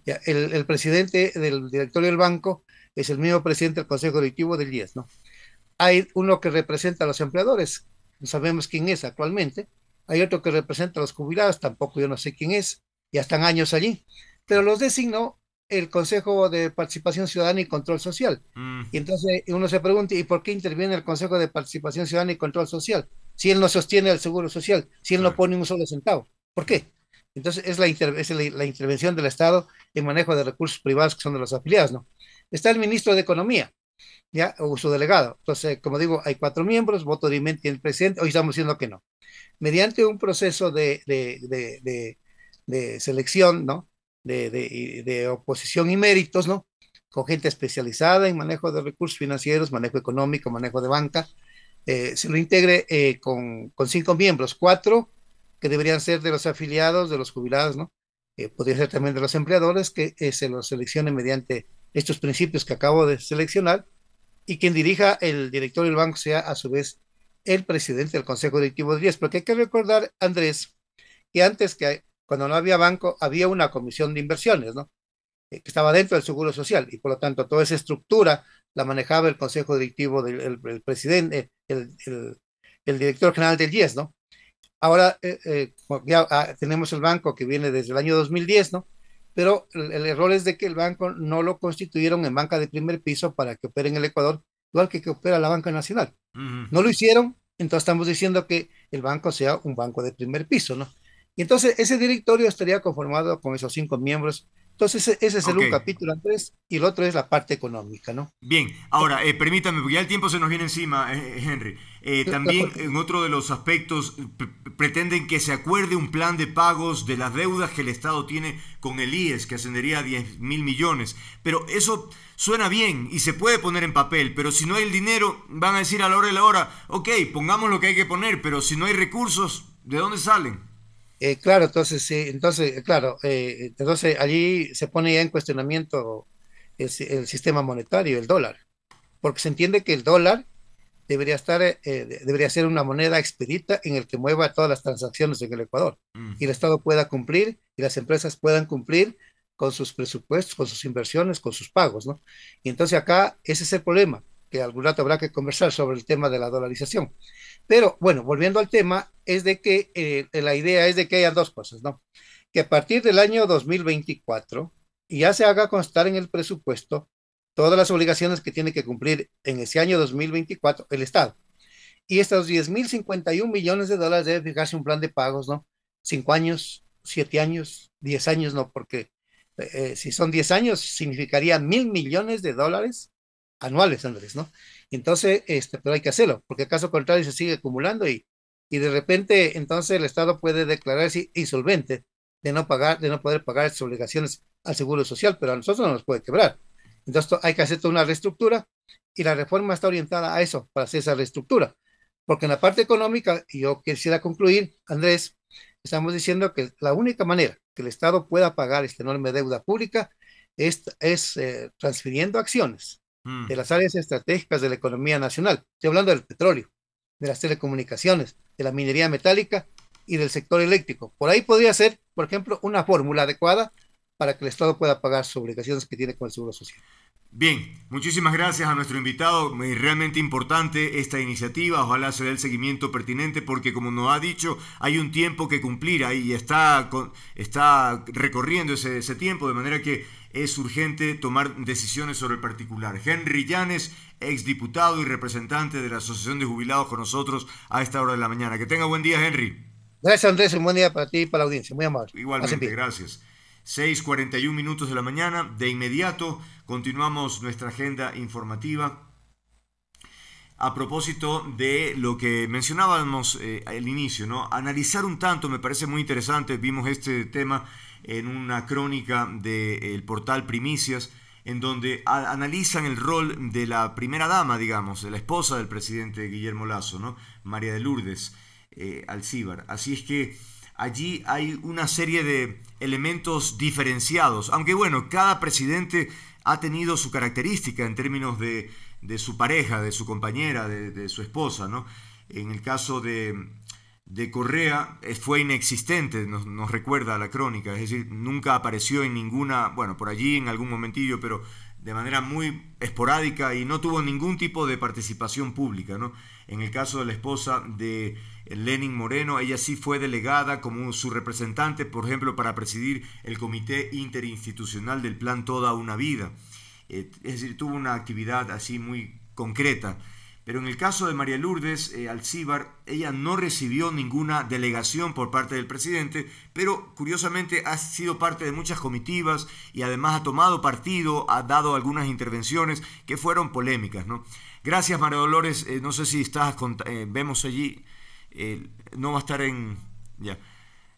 el, presidente del directorio del banco es el mismo presidente del Consejo Directivo del IES, ¿no? Hay uno que representa a los empleadores, no sabemos quién es actualmente. Hay otro que representa a los jubilados, tampoco yo no sé quién es, ya están años allí. Pero los designó el Consejo de Participación Ciudadana y Control Social. Mm. Y entonces eh, uno se pregunta, ¿y por qué interviene el Consejo de Participación Ciudadana y Control Social? Si él no sostiene el Seguro Social, si él no pone un solo centavo. ¿Por qué? Entonces es la, es la intervención del Estado en manejo de recursos privados que son de los afiliados, ¿no? Está el ministro de Economía, ¿ya? O su delegado. Entonces, como digo, hay cuatro miembros, voto de y el presidente, hoy estamos diciendo que no. Mediante un proceso de, selección, ¿no? De, oposición y méritos, ¿no? Con gente especializada en manejo de recursos financieros, manejo económico, manejo de banca, eh, se lo integre eh, con, con cinco miembros, cuatro que deberían ser de los afiliados, de los jubilados, ¿no? Eh, podría ser también de los empleadores, que eh, se los seleccione mediante estos principios que acabo de seleccionar y quien dirija el director del banco sea a su vez el presidente del Consejo Directivo de Díaz, porque hay que recordar, Andrés, que antes que cuando no había banco, había una comisión de inversiones, ¿no? Eh, que estaba dentro del Seguro Social y por lo tanto toda esa estructura la manejaba el Consejo Directivo del presidente, el, el, director general del IES, ¿no? Ahora eh, eh, ya ah, tenemos el banco que viene desde el año 2010, ¿no? Pero el, error es de que el banco no lo constituyeron en banca de primer piso para que opere en el Ecuador, igual que, que opera la banca nacional. No lo hicieron, entonces estamos diciendo que el banco sea un banco de primer piso, ¿no? Y entonces ese directorio estaría conformado con esos cinco miembros entonces, ese es el un capítulo, Andrés, y el otro es la parte económica, ¿no? Bien, ahora, eh, permítame, porque ya el tiempo se nos viene encima, eh, eh, Henry. también, en otro de los aspectos, pretenden que se acuerde un plan de pagos de las deudas que el Estado tiene con el IES, que ascendería a 10 mil millones. Pero eso suena bien y se puede poner en papel, pero si no hay el dinero, van a decir a la hora de la hora, ok, pongamos lo que hay que poner, pero si no hay recursos, ¿de dónde salen? Eh, claro, entonces entonces, eh, claro, eh, entonces allí se pone ya en cuestionamiento el, sistema monetario, el dólar, porque se entiende que el dólar debería estar, debería ser una moneda expedita en el que mueva todas las transacciones en el Ecuador mm. y el Estado pueda cumplir y las empresas puedan cumplir con sus presupuestos, con sus inversiones, con sus pagos, ¿no? Y entonces acá ese es el problema que algún rato habrá que conversar sobre el tema de la dolarización. Pero bueno, volviendo al tema, es de que eh, la idea es de que haya dos cosas, ¿no? Que a partir del año 2024 ya se haga constar en el presupuesto todas las obligaciones que tiene que cumplir en ese año 2024 el Estado. Y estos 10.051 millones de dólares debe fijarse un plan de pagos, ¿no? Cinco años, siete años, diez años, no, porque eh, eh, si son diez años significaría mil millones de dólares anuales, Andrés, ¿no? Entonces, este, pero pues, hay que hacerlo, porque caso contrario se sigue acumulando y, y de repente entonces el Estado puede declararse insolvente de no pagar, de no poder pagar sus obligaciones al seguro social, pero a nosotros no nos puede quebrar. Entonces hay que hacer toda una reestructura y la reforma está orientada a eso, para hacer esa reestructura. Porque en la parte económica, y yo quisiera concluir, Andrés, estamos diciendo que la única manera que el Estado pueda pagar esta enorme deuda pública es, es eh, transfiriendo acciones Mm. de las áreas estratégicas de la economía nacional. Estoy hablando del petróleo, de las telecomunicaciones, de la minería metálica y del sector eléctrico. Por ahí podría ser, por ejemplo, una fórmula adecuada para que el Estado pueda pagar sus obligaciones que tiene con el Seguro Social. Bien, muchísimas gracias a nuestro invitado. Es eh, realmente importante esta iniciativa. Ojalá se el seguimiento pertinente porque, como nos ha dicho, hay un tiempo que cumplir ahí y está, está recorriendo ese tiempo. De manera que es urgente tomar decisiones sobre el particular. Henry Llanes, exdiputado y representante de la Asociación de Jubilados con nosotros a esta hora de la mañana. Que tenga buen día, Henry. Gracias, Andrés. Un buen día para ti y para la audiencia. Muy amable. Igualmente, gracias. 6.41 minutos de la mañana. De inmediato continuamos nuestra agenda informativa. A propósito de lo que mencionábamos eh, al inicio, ¿no? Analizar un tanto me parece muy interesante. Vimos este tema en una crónica del portal Primicias, en donde analizan el rol de la primera dama, digamos, de la esposa del presidente Guillermo Lazo, ¿no? María de Lourdes eh, Alcíbar. Así es que allí hay una serie de elementos diferenciados, aunque bueno, cada presidente ha tenido su característica en términos de, de su pareja, de su compañera, de, de, su esposa, ¿no? En el caso de de Correa eh, fue inexistente, nos, recuerda la crónica, es decir, nunca apareció en ninguna, bueno, por allí en algún momentillo, pero de manera muy esporádica y no tuvo ningún tipo de participación pública. ¿no? En el caso de la esposa de Lenin Moreno, ella sí fue delegada como su representante, por ejemplo, para presidir el Comité Interinstitucional del Plan Toda una Vida. Eh, es decir, tuvo una actividad así muy concreta pero en el caso de María Lourdes eh, Alcíbar, ella no recibió ninguna delegación por parte del presidente, pero curiosamente ha sido parte de muchas comitivas y además ha tomado partido, ha dado algunas intervenciones que fueron polémicas. ¿no? Gracias, María Dolores. Eh, no sé si estás, con, eh, vemos allí, no va a estar en... Ya.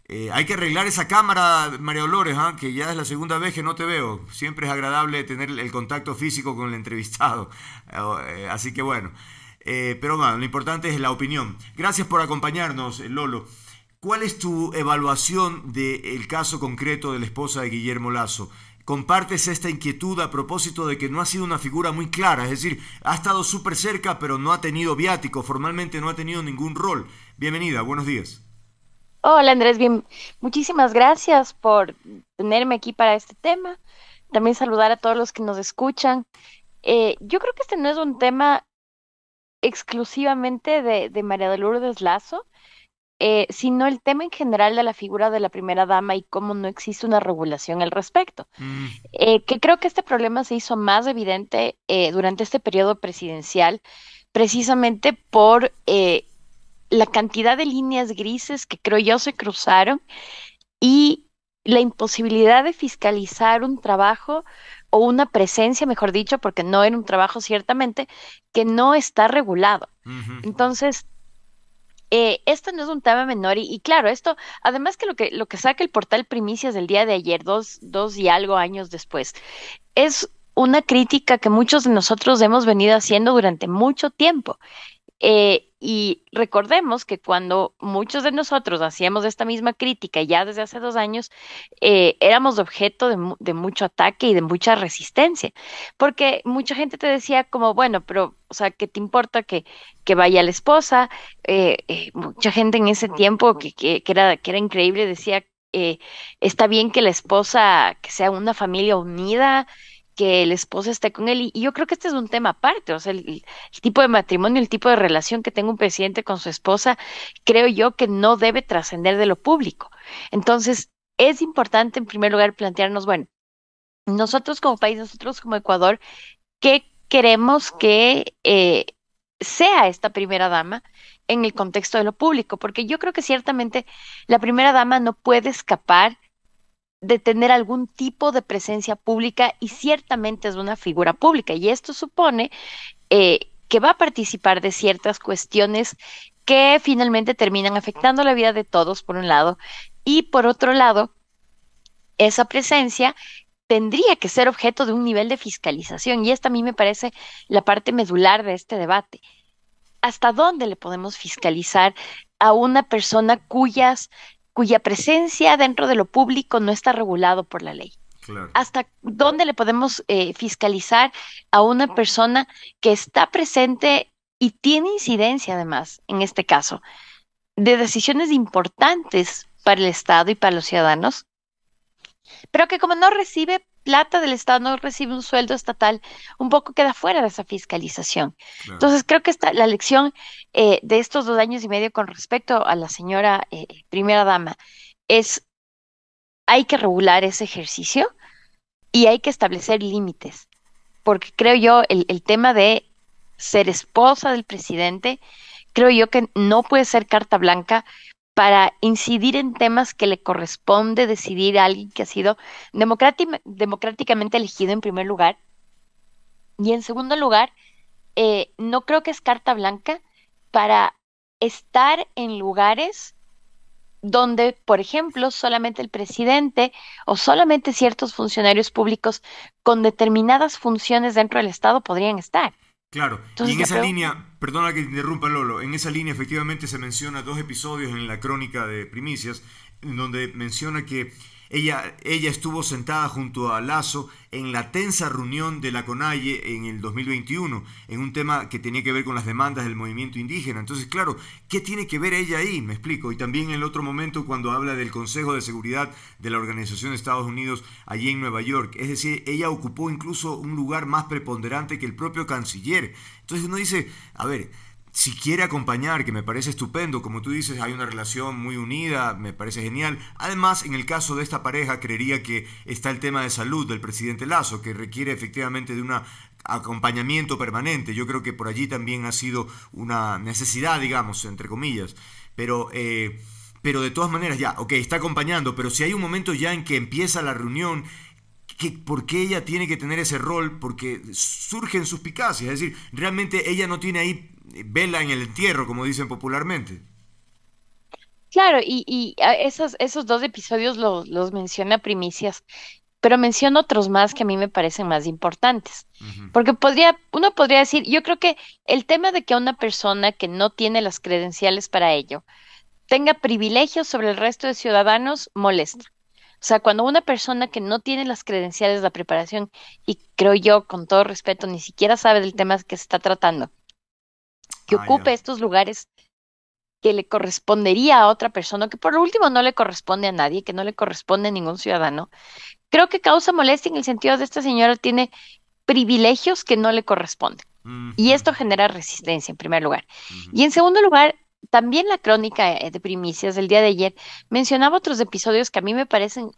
Eh, hay que arreglar esa cámara, María Dolores, ¿ah? que ya es la segunda vez que no te veo. Siempre es agradable tener el contacto físico con el entrevistado. Oh, eh, así que bueno. Eh, pero bueno, lo importante es la opinión. Gracias por acompañarnos, Lolo. ¿Cuál es tu evaluación del caso concreto de la esposa de Guillermo Lazo? ¿Compartes esta inquietud a propósito de que no ha sido una figura muy clara? Es decir, ha estado súper cerca, pero no ha tenido viático, formalmente no ha tenido ningún rol. Bienvenida, buenos días. Hola Andrés, bien, muchísimas gracias por tenerme aquí para este tema. También saludar a todos los que nos escuchan. Eh, yo creo que este no es un tema exclusivamente de, María de Lourdes Lazo, eh, sino el tema en general de la figura de la primera dama y cómo no existe una regulación al respecto. Mm. Eh, que creo que este problema se hizo más evidente durante este periodo presidencial, precisamente por la cantidad de líneas grises que creo yo se cruzaron y la imposibilidad de fiscalizar un trabajo o una presencia, mejor dicho, porque no era un trabajo ciertamente, que no está regulado. Entonces, eh, esto no es un tema menor y, claro, esto, además que lo que, lo que saca el portal Primicias del día de ayer, dos, dos y algo años después, es una crítica que muchos de nosotros hemos venido haciendo durante mucho tiempo. Eh, y recordemos que cuando muchos de nosotros hacíamos esta misma crítica ya desde hace dos años, eh, éramos objeto de, mucho ataque y de mucha resistencia, porque mucha gente te decía como, bueno, pero, o sea, ¿qué te importa que, que vaya la esposa? Eh, eh, mucha gente en ese tiempo que, era, que era increíble decía, está bien que la esposa, que sea una familia unida, que el esposo esté con él. Y yo creo que este es un tema aparte, o sea, el, tipo de matrimonio, el tipo de relación que tenga un presidente con su esposa, creo yo que no debe trascender de lo público. Entonces, es importante en primer lugar plantearnos, bueno, nosotros como país, nosotros como Ecuador, ¿qué queremos que eh, sea esta primera dama en el contexto de lo público? Porque yo creo que ciertamente la primera dama no puede escapar de tener algún tipo de presencia pública y ciertamente es una figura pública. Y esto supone eh, que va a participar de ciertas cuestiones que finalmente terminan afectando la vida de todos, por un lado, y por otro lado, esa presencia tendría que ser objeto de un nivel de fiscalización. Y esta a mí me parece la parte medular de este debate. ¿Hasta dónde le podemos fiscalizar a una persona cuyas cuya presencia dentro de lo público no está regulado por la ley. ¿Hasta dónde le podemos eh, fiscalizar a una oh. persona que está presente y tiene incidencia además, en este caso, de decisiones importantes para el Estado y para los ciudadanos, pero que como no recibe plata del Estado no recibe un sueldo estatal, un poco queda fuera de esa fiscalización. Entonces, creo que esta, la lección eh, de estos dos años y medio con respecto a la señora eh, eh, primera dama es, hay que regular ese ejercicio y hay que establecer límites, porque creo yo el, el tema de ser esposa del presidente, creo yo que no puede ser carta blanca para incidir en temas que le corresponde decidir a alguien que ha sido democráticamente elegido en primer lugar. Y en segundo lugar, eh, no creo que es carta blanca para estar en lugares donde, por ejemplo, solamente el presidente o solamente ciertos funcionarios públicos con determinadas funciones dentro del Estado podrían estar. Claro, y en esa línea, perdona que te interrumpa Lolo, en esa línea efectivamente se menciona dos episodios en la crónica de Primicias, en donde menciona que ella, ella estuvo sentada junto a Lazo en la tensa reunión de la CONAIE en el 2021, en un tema que tenía que ver con las demandas del movimiento indígena. Entonces, claro, ¿qué tiene que ver ella ahí? Me explico. Y también en el otro momento cuando habla del Consejo de Seguridad de la Organización de Estados Unidos allí en Nueva York. Es decir, ella ocupó incluso un lugar más preponderante que el propio canciller. Entonces uno dice, a ver, si quiere acompañar, que me parece estupendo, como tú dices, hay una relación muy unida, me parece genial. Además, en el caso de esta pareja, creería que está el tema de salud del presidente Lazo, que requiere efectivamente de un acompañamiento permanente. Yo creo que por allí también ha sido una necesidad, digamos, entre comillas. Pero... Eh, pero de todas maneras, ya, ok, está acompañando, pero si hay un momento ya en que empieza la reunión, que, ¿por qué ella tiene que tener ese rol? Porque surgen suspicacias, es decir, realmente ella no tiene ahí vela en el entierro, como dicen popularmente. Claro, y, esos, dos episodios los, menciona Primicias, pero menciona otros más que a mí me parecen más importantes. Porque podría, uno podría decir, yo creo que el tema de que una persona que no tiene las credenciales para ello tenga privilegios sobre el resto de ciudadanos molesta. O sea, cuando una persona que no tiene las credenciales, la preparación, y creo yo, con todo respeto, ni siquiera sabe del tema que se está tratando, que ah, ocupe estos lugares que le correspondería a otra persona, que por último no le corresponde a nadie, que no le corresponde a ningún ciudadano. Creo que causa molestia en el sentido de esta señora tiene privilegios que no le corresponden. Y esto genera resistencia en primer lugar. Y en segundo lugar, también la crónica eh, de primicias del día de ayer mencionaba otros episodios que a mí me parecen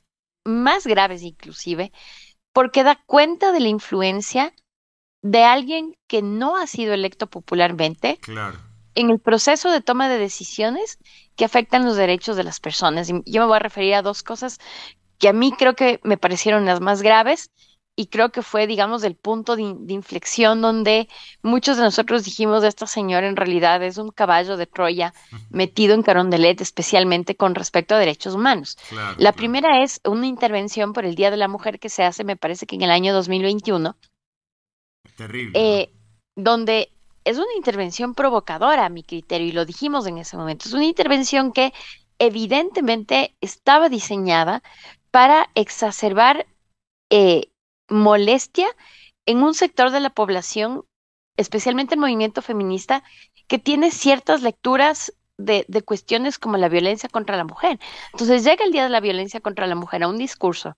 más graves inclusive, porque da cuenta de la influencia de alguien que no ha sido electo popularmente en el proceso de toma de decisiones que afectan los derechos de las personas. Y yo me voy a referir a dos cosas que a mí creo que me parecieron las más graves y creo que fue, digamos, el punto de, inflexión donde muchos de nosotros dijimos, esta señora en realidad es un caballo de Troya metido en Carondelet, especialmente con respecto a derechos humanos. la primera es una intervención por el Día de la Mujer que se hace, me parece que en el año 2021, eh, donde es una intervención provocadora a mi criterio, y lo dijimos en ese momento. Es una intervención que evidentemente estaba diseñada para exacerbar eh, molestia en un sector de la población, especialmente el movimiento feminista, que tiene ciertas lecturas de, de, cuestiones como la violencia contra la mujer. Entonces llega el Día de la Violencia contra la Mujer a un discurso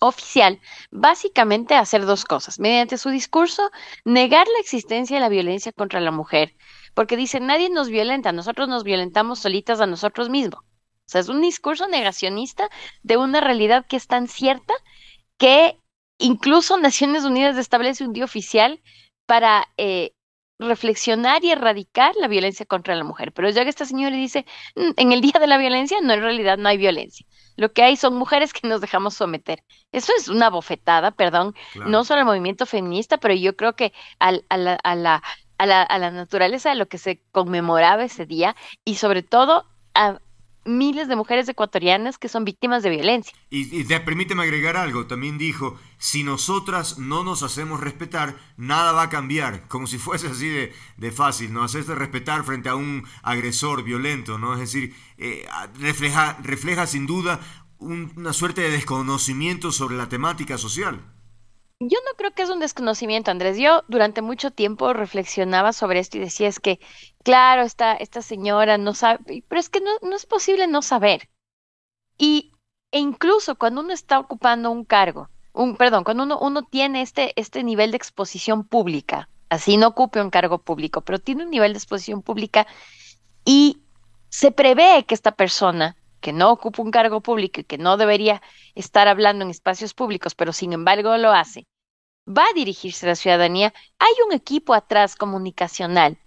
oficial básicamente hacer dos cosas. Mediante su discurso, negar la existencia de la violencia contra la mujer, porque dice, nadie nos violenta, nosotros nos violentamos solitas a nosotros mismos. O sea, es un discurso negacionista de una realidad que es tan cierta que incluso Naciones Unidas establece un día oficial para eh, reflexionar y erradicar la violencia contra la mujer. Pero ya que esta señora dice, mm, en el Día de la Violencia, no, en realidad no hay violencia. Lo que hay son mujeres que nos dejamos someter. Eso es una bofetada, perdón, no solo al movimiento feminista, pero yo creo que al, a, la, a, la, a, la, a la naturaleza de lo que se conmemoraba ese día y sobre todo a, miles de mujeres ecuatorianas que son víctimas de violencia. Y, permíteme agregar algo, también dijo, si nosotras no nos hacemos respetar, nada va a cambiar, como si fuese así de, fácil, no hacerse respetar frente a un agresor violento, ¿no? Es decir, eh, refleja, refleja sin duda una suerte de desconocimiento sobre la temática social. Yo no creo que es un desconocimiento, Andrés. Yo durante mucho tiempo reflexionaba sobre esto y decía es que, claro, esta, esta señora no sabe, pero es que no, no es posible no saber. Y, e incluso cuando uno está ocupando un cargo, un, perdón, cuando uno, uno tiene este, este nivel de exposición pública, así no ocupe un cargo público, pero tiene un nivel de exposición pública y se prevé que esta persona que no ocupa un cargo público y que no debería estar hablando en espacios públicos, pero sin embargo lo hace, va a dirigirse a la ciudadanía, hay un equipo atrás comunicacional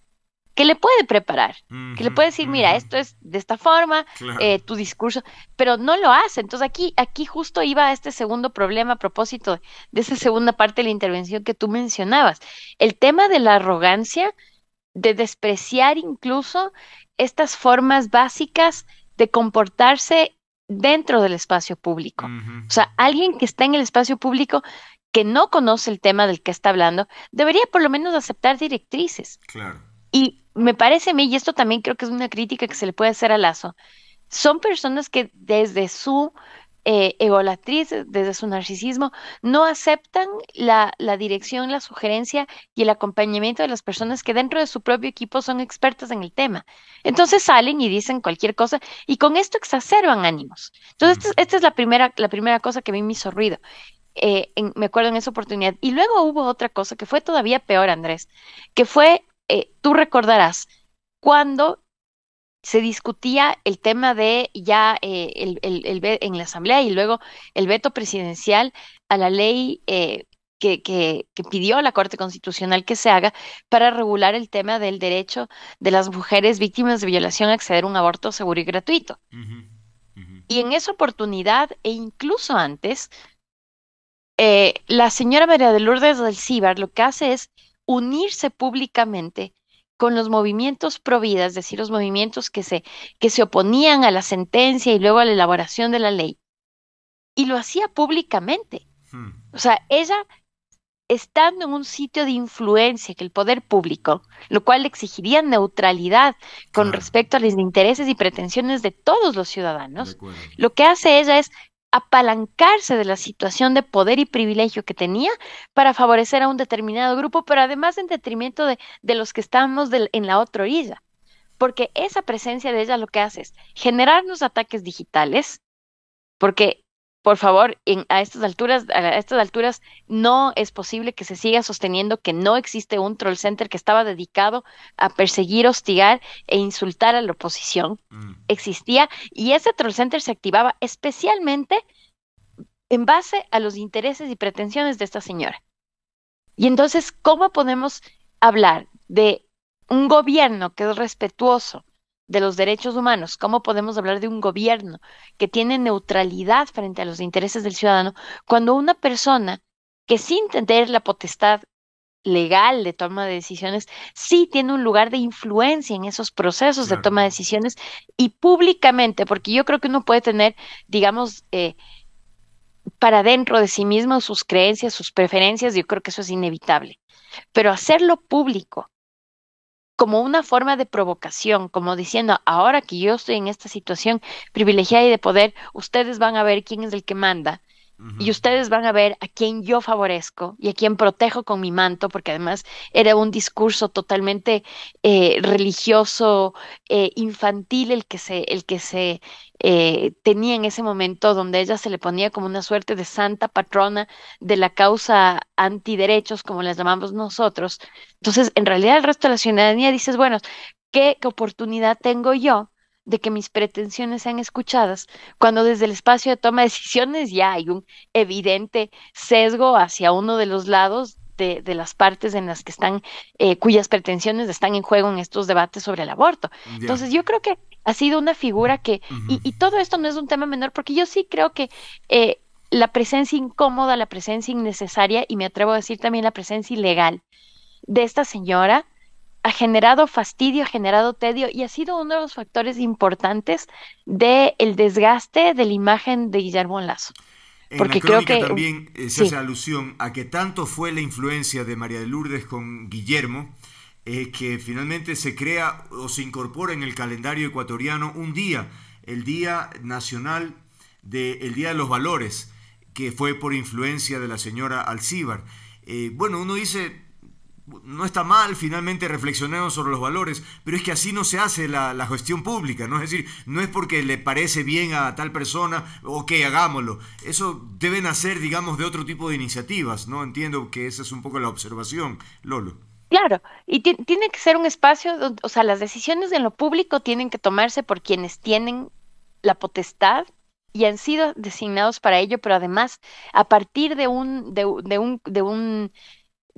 que le puede preparar, que le puede decir, mira, esto es de esta forma, eh, tu discurso, pero no lo hace. Entonces aquí, aquí justo iba a este segundo problema a propósito de esa segunda parte de la intervención que tú mencionabas. El tema de la arrogancia, de despreciar incluso estas formas básicas de comportarse dentro del espacio público. O sea, alguien que está en el espacio público que no conoce el tema del que está hablando, debería por lo menos aceptar directrices. Claro. Y me parece a mí, y esto también creo que es una crítica que se le puede hacer a Lazo, son personas que desde su eh, desde su narcisismo, no aceptan la, dirección, la sugerencia y el acompañamiento de las personas que dentro de su propio equipo son expertas en el tema. Entonces salen y dicen cualquier cosa y con esto exacerban ánimos. Entonces, esta, es, la primera, la primera cosa que vi mi me eh, me acuerdo en esa oportunidad. Y luego hubo otra cosa que fue todavía peor, Andrés, que fue, eh, tú recordarás, cuando se discutía el tema de ya eh, el, en la Asamblea y luego el veto presidencial a la ley eh, que, que, pidió la Corte Constitucional que se haga para regular el tema del derecho de las mujeres víctimas de violación a acceder a un aborto seguro y gratuito. Y en esa oportunidad, e incluso antes, eh, la señora María de Lourdes del Cíbar lo que hace es unirse públicamente con los movimientos vida, es decir, los movimientos que se, que se oponían a la sentencia y luego a la elaboración de la ley. Y lo hacía públicamente. Hmm. O sea, ella estando en un sitio de influencia que el poder público, lo cual exigiría neutralidad con respecto a los intereses y pretensiones de todos los ciudadanos, lo que hace ella es apalancarse de la situación de poder y privilegio que tenía para favorecer a un determinado grupo, pero además en detrimento de, los que estamos en la otra orilla. Porque esa presencia de ella lo que hace es generarnos ataques digitales, porque por favor, a estas alturas, a estas alturas no es posible que se siga sosteniendo que no existe un troll center que estaba dedicado a perseguir, hostigar e insultar a la oposición. Mm. Existía y ese troll center se activaba especialmente en base a los intereses y pretensiones de esta señora. Y entonces, ¿cómo podemos hablar de un gobierno que es respetuoso de los derechos humanos, cómo podemos hablar de un gobierno que tiene neutralidad frente a los intereses del ciudadano cuando una persona que sin tener la potestad legal de toma de decisiones, sí tiene un lugar de influencia en esos procesos de toma de decisiones y públicamente, porque yo creo que uno puede tener, digamos, eh, para dentro de sí mismo sus creencias, sus preferencias, yo creo que eso es inevitable, pero hacerlo público como una forma de provocación, como diciendo, ahora que yo estoy en esta situación privilegiada y de poder, ustedes van a ver quién es el que manda y ustedes van a ver a quién yo favorezco y a quién protejo con mi manto, porque además era un discurso totalmente eh, religioso, eh, infantil el que se, el que se eh, tenía en ese momento, donde ella se le ponía como una suerte de santa patrona de la causa antiderechos, como las llamamos nosotros. Entonces, en realidad el resto de la ciudadanía dices, bueno, qué oportunidad tengo yo? de que mis pretensiones sean escuchadas, cuando desde el espacio de toma de decisiones ya hay un evidente sesgo hacia uno de los lados de, las partes en las que están, eh, cuyas pretensiones están en juego en estos debates sobre el aborto. Entonces yo creo que ha sido una figura que, y, todo esto no es un tema menor, porque yo sí creo que eh, la presencia incómoda, la presencia innecesaria, y me atrevo a decir también la presencia ilegal de esta señora, ha generado fastidio, ha generado tedio y ha sido uno de los factores importantes del desgaste de la imagen de Guillermo Lazo. En Porque la creo que también eh, eh, se hace alusión a que tanto fue la influencia de María de Lourdes con Guillermo eh, que finalmente se crea o se incorpora en el calendario ecuatoriano un día, el Día Nacional del Día de los Valores, que fue por influencia de la señora Alcíbar. bueno, uno dice, no está mal, finalmente reflexionemos sobre los valores, pero es que así no se hace la, gestión pública, ¿no? Es decir, no es porque le parece bien a tal persona, o que hagámoslo. Eso deben hacer, digamos, de otro tipo de iniciativas, ¿no? Entiendo que esa es un poco la observación, Lolo. Claro, y tiene que ser un espacio, donde, o sea, las decisiones en lo público tienen que tomarse por quienes tienen la potestad y han sido designados para ello, pero además a partir de un, de un, de un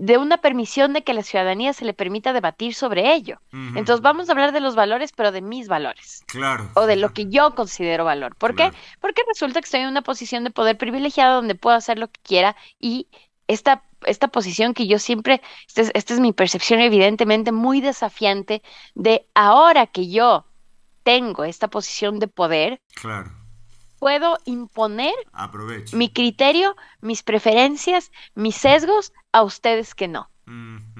de una permisión de que la ciudadanía se le permita debatir sobre ello. Entonces vamos a hablar de los valores, pero de mis valores. Claro. O de lo que yo considero valor. ¿Por qué? Porque resulta que estoy en una posición de poder privilegiada donde puedo hacer lo que quiera y esta, esta posición que yo siempre, es, esta es mi percepción evidentemente muy desafiante de ahora que yo tengo esta posición de poder, claro puedo imponer mi criterio, mis preferencias, mis sesgos a ustedes que no.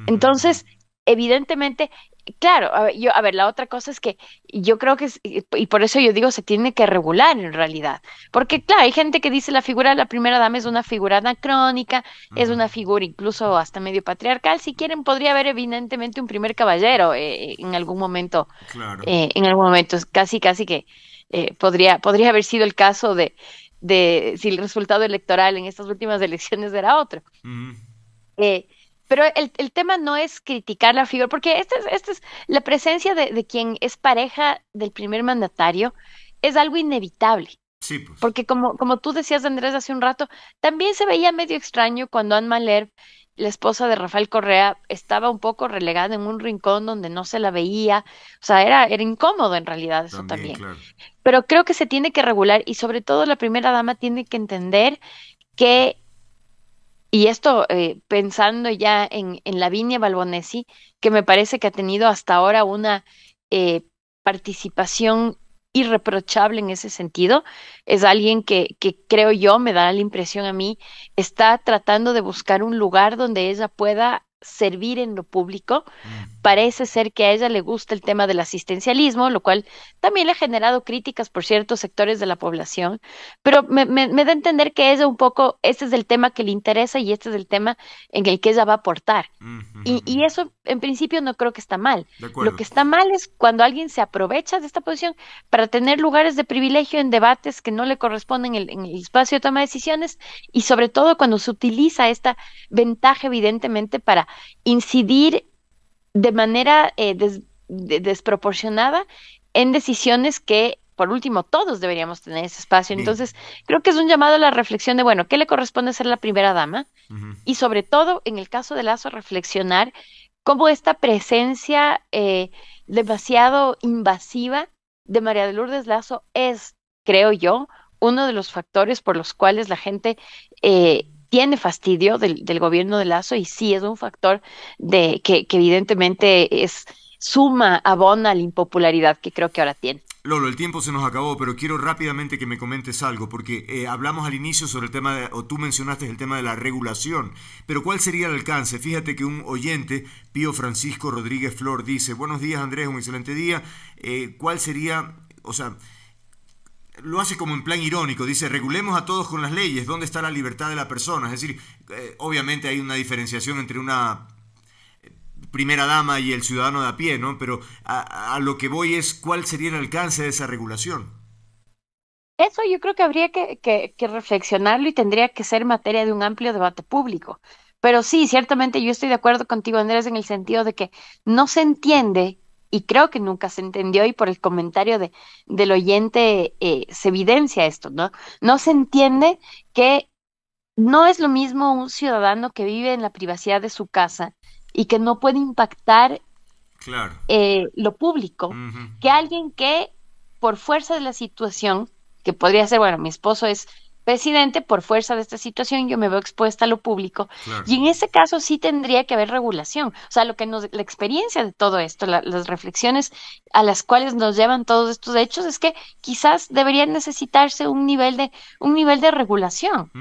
Entonces, evidentemente, claro, a ver, yo, a ver, la otra cosa es que yo creo que, y por eso yo digo, se tiene que regular en realidad, porque claro, hay gente que dice la figura de la primera dama es una figura anacrónica, es una figura incluso hasta medio patriarcal, si quieren podría haber evidentemente un primer caballero eh, en algún momento, claro. Eh, en algún momento, casi, casi que eh, podría, podría haber sido el caso de, si el resultado electoral en estas últimas elecciones era otro. Eh, pero el, tema no es criticar la figura, porque esta esta es la presencia de, quien es pareja del primer mandatario, es algo inevitable. Sí, pues. Porque como, como tú decías, Andrés, hace un rato, también se veía medio extraño cuando Anne Maler la esposa de Rafael Correa estaba un poco relegada en un rincón donde no se la veía. O sea, era, era incómodo en realidad eso también. Pero creo que se tiene que regular y sobre todo la primera dama tiene que entender que, y esto eh, pensando ya en, en Lavinia Balbonesi, que me parece que ha tenido hasta ahora una eh, participación irreprochable en ese sentido. Es alguien que, que creo yo, me da la impresión a mí, está tratando de buscar un lugar donde ella pueda servir en lo público. Parece ser que a ella le gusta el tema del asistencialismo, lo cual también le ha generado críticas por ciertos sectores de la población, pero me, da a entender que ella un poco, este es el tema que le interesa y este es el tema en el que ella va a aportar. y, eso en principio no creo que está mal. Lo que está mal es cuando alguien se aprovecha de esta posición para tener lugares de privilegio en debates que no le corresponden en el espacio de toma de decisiones y sobre todo cuando se utiliza esta ventaja evidentemente para incidir de manera eh, desproporcionada en decisiones que, por último, todos deberíamos tener ese espacio. Entonces, creo que es un llamado a la reflexión de, bueno, ¿qué le corresponde ser la primera dama? Y sobre todo, en el caso de Lazo, reflexionar cómo esta presencia eh, demasiado invasiva de María de Lourdes Lazo es, creo yo, uno de los factores por los cuales la gente eh, tiene fastidio del, gobierno de Lazo y sí es un factor de que, evidentemente es suma, abona la impopularidad que creo que ahora tiene. Lolo, el tiempo se nos acabó, pero quiero rápidamente que me comentes algo, porque eh, hablamos al inicio sobre el tema, o tú mencionaste el tema de la regulación, pero ¿cuál sería el alcance? Fíjate que un oyente, Pío Francisco Rodríguez Flor, dice, buenos días Andrés, un excelente día, eh, ¿cuál sería, o sea, lo hace como en plan irónico, dice, regulemos a todos con las leyes, ¿dónde está la libertad de la persona? Es decir, eh, obviamente hay una diferenciación entre una eh, primera dama y el ciudadano de a pie, ¿no? Pero a, lo que voy es cuál sería el alcance de esa regulación. Eso yo creo que habría que, que reflexionarlo y tendría que ser materia de un amplio debate público. Pero sí, ciertamente yo estoy de acuerdo contigo, Andrés, en el sentido de que no se entiende y creo que nunca se entendió y por el comentario de, del oyente eh, se evidencia esto, ¿no? No se entiende que no es lo mismo un ciudadano que vive en la privacidad de su casa y que no puede impactar eh, lo público que alguien que por fuerza de la situación, que podría ser, bueno, mi esposo es presidente, por fuerza de esta situación, yo me veo expuesta a lo público. Y en ese caso sí tendría que haber regulación. O sea, lo que nos, la experiencia de todo esto, las reflexiones a las cuales nos llevan todos estos hechos, es que quizás debería necesitarse un nivel de, un nivel de regulación.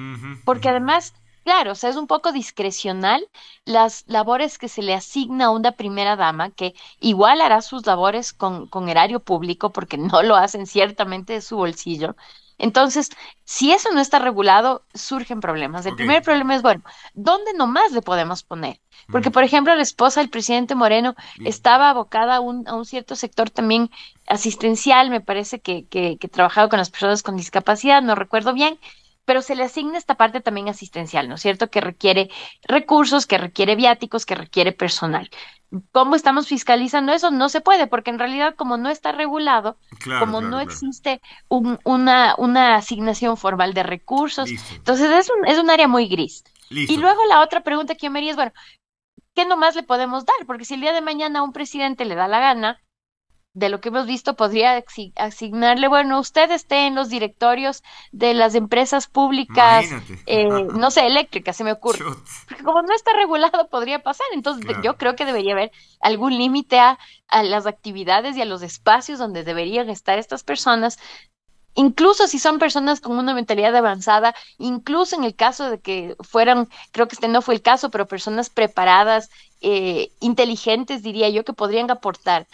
porque además, claro, o sea, es un poco discrecional las labores que se le asigna a una primera dama, que igual hará sus labores con, con erario público, porque no lo hacen ciertamente de su bolsillo entonces, si eso no está regulado, surgen problemas. El primer problema es, bueno, ¿dónde nomás le podemos poner? Porque, por ejemplo, la esposa del presidente Moreno estaba abocada a un, cierto sector también asistencial, me parece que, que, que trabajaba con las personas con discapacidad, no recuerdo bien, pero se le asigna esta parte también asistencial, ¿no es cierto? Que requiere recursos, que requiere viáticos, que requiere personal cómo estamos fiscalizando eso, no se puede, porque en realidad como no está regulado, como no existe una, una asignación formal de recursos, entonces es un, es un área muy gris. Y luego la otra pregunta que yo me haría es, bueno, ¿qué nomás le podemos dar? Porque si el día de mañana un presidente le da la gana de lo que hemos visto, podría asignarle, bueno, usted esté en los directorios de las empresas públicas, eh, no sé, eléctricas, se me ocurre. Porque como no está regulado, podría pasar. Entonces, yo creo que debería haber algún límite a, las actividades y a los espacios donde deberían estar estas personas, incluso si son personas con una mentalidad avanzada, incluso en el caso de que fueran, creo que este no fue el caso, pero personas preparadas, eh, inteligentes, diría yo, que podrían aportar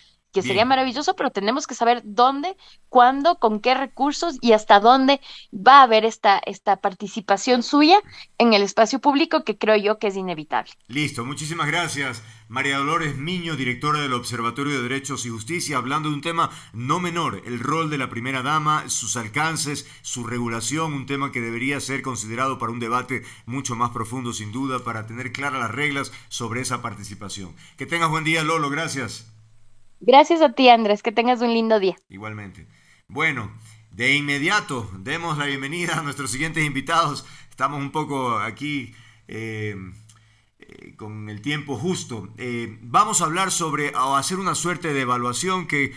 que sería maravilloso, pero tenemos que saber dónde, cuándo, con qué recursos y hasta dónde va a haber esta, esta participación suya en el espacio público que creo yo que es inevitable. Listo, muchísimas gracias. María Dolores Miño, directora del Observatorio de Derechos y Justicia, hablando de un tema no menor, el rol de la primera dama, sus alcances, su regulación, un tema que debería ser considerado para un debate mucho más profundo, sin duda, para tener claras las reglas sobre esa participación. Que tengas buen día, Lolo, gracias. Gracias a ti, Andrés. Que tengas un lindo día. Igualmente. Bueno, de inmediato demos la bienvenida a nuestros siguientes invitados. Estamos un poco aquí eh, eh, con el tiempo justo. Eh, vamos a hablar sobre o hacer una suerte de evaluación que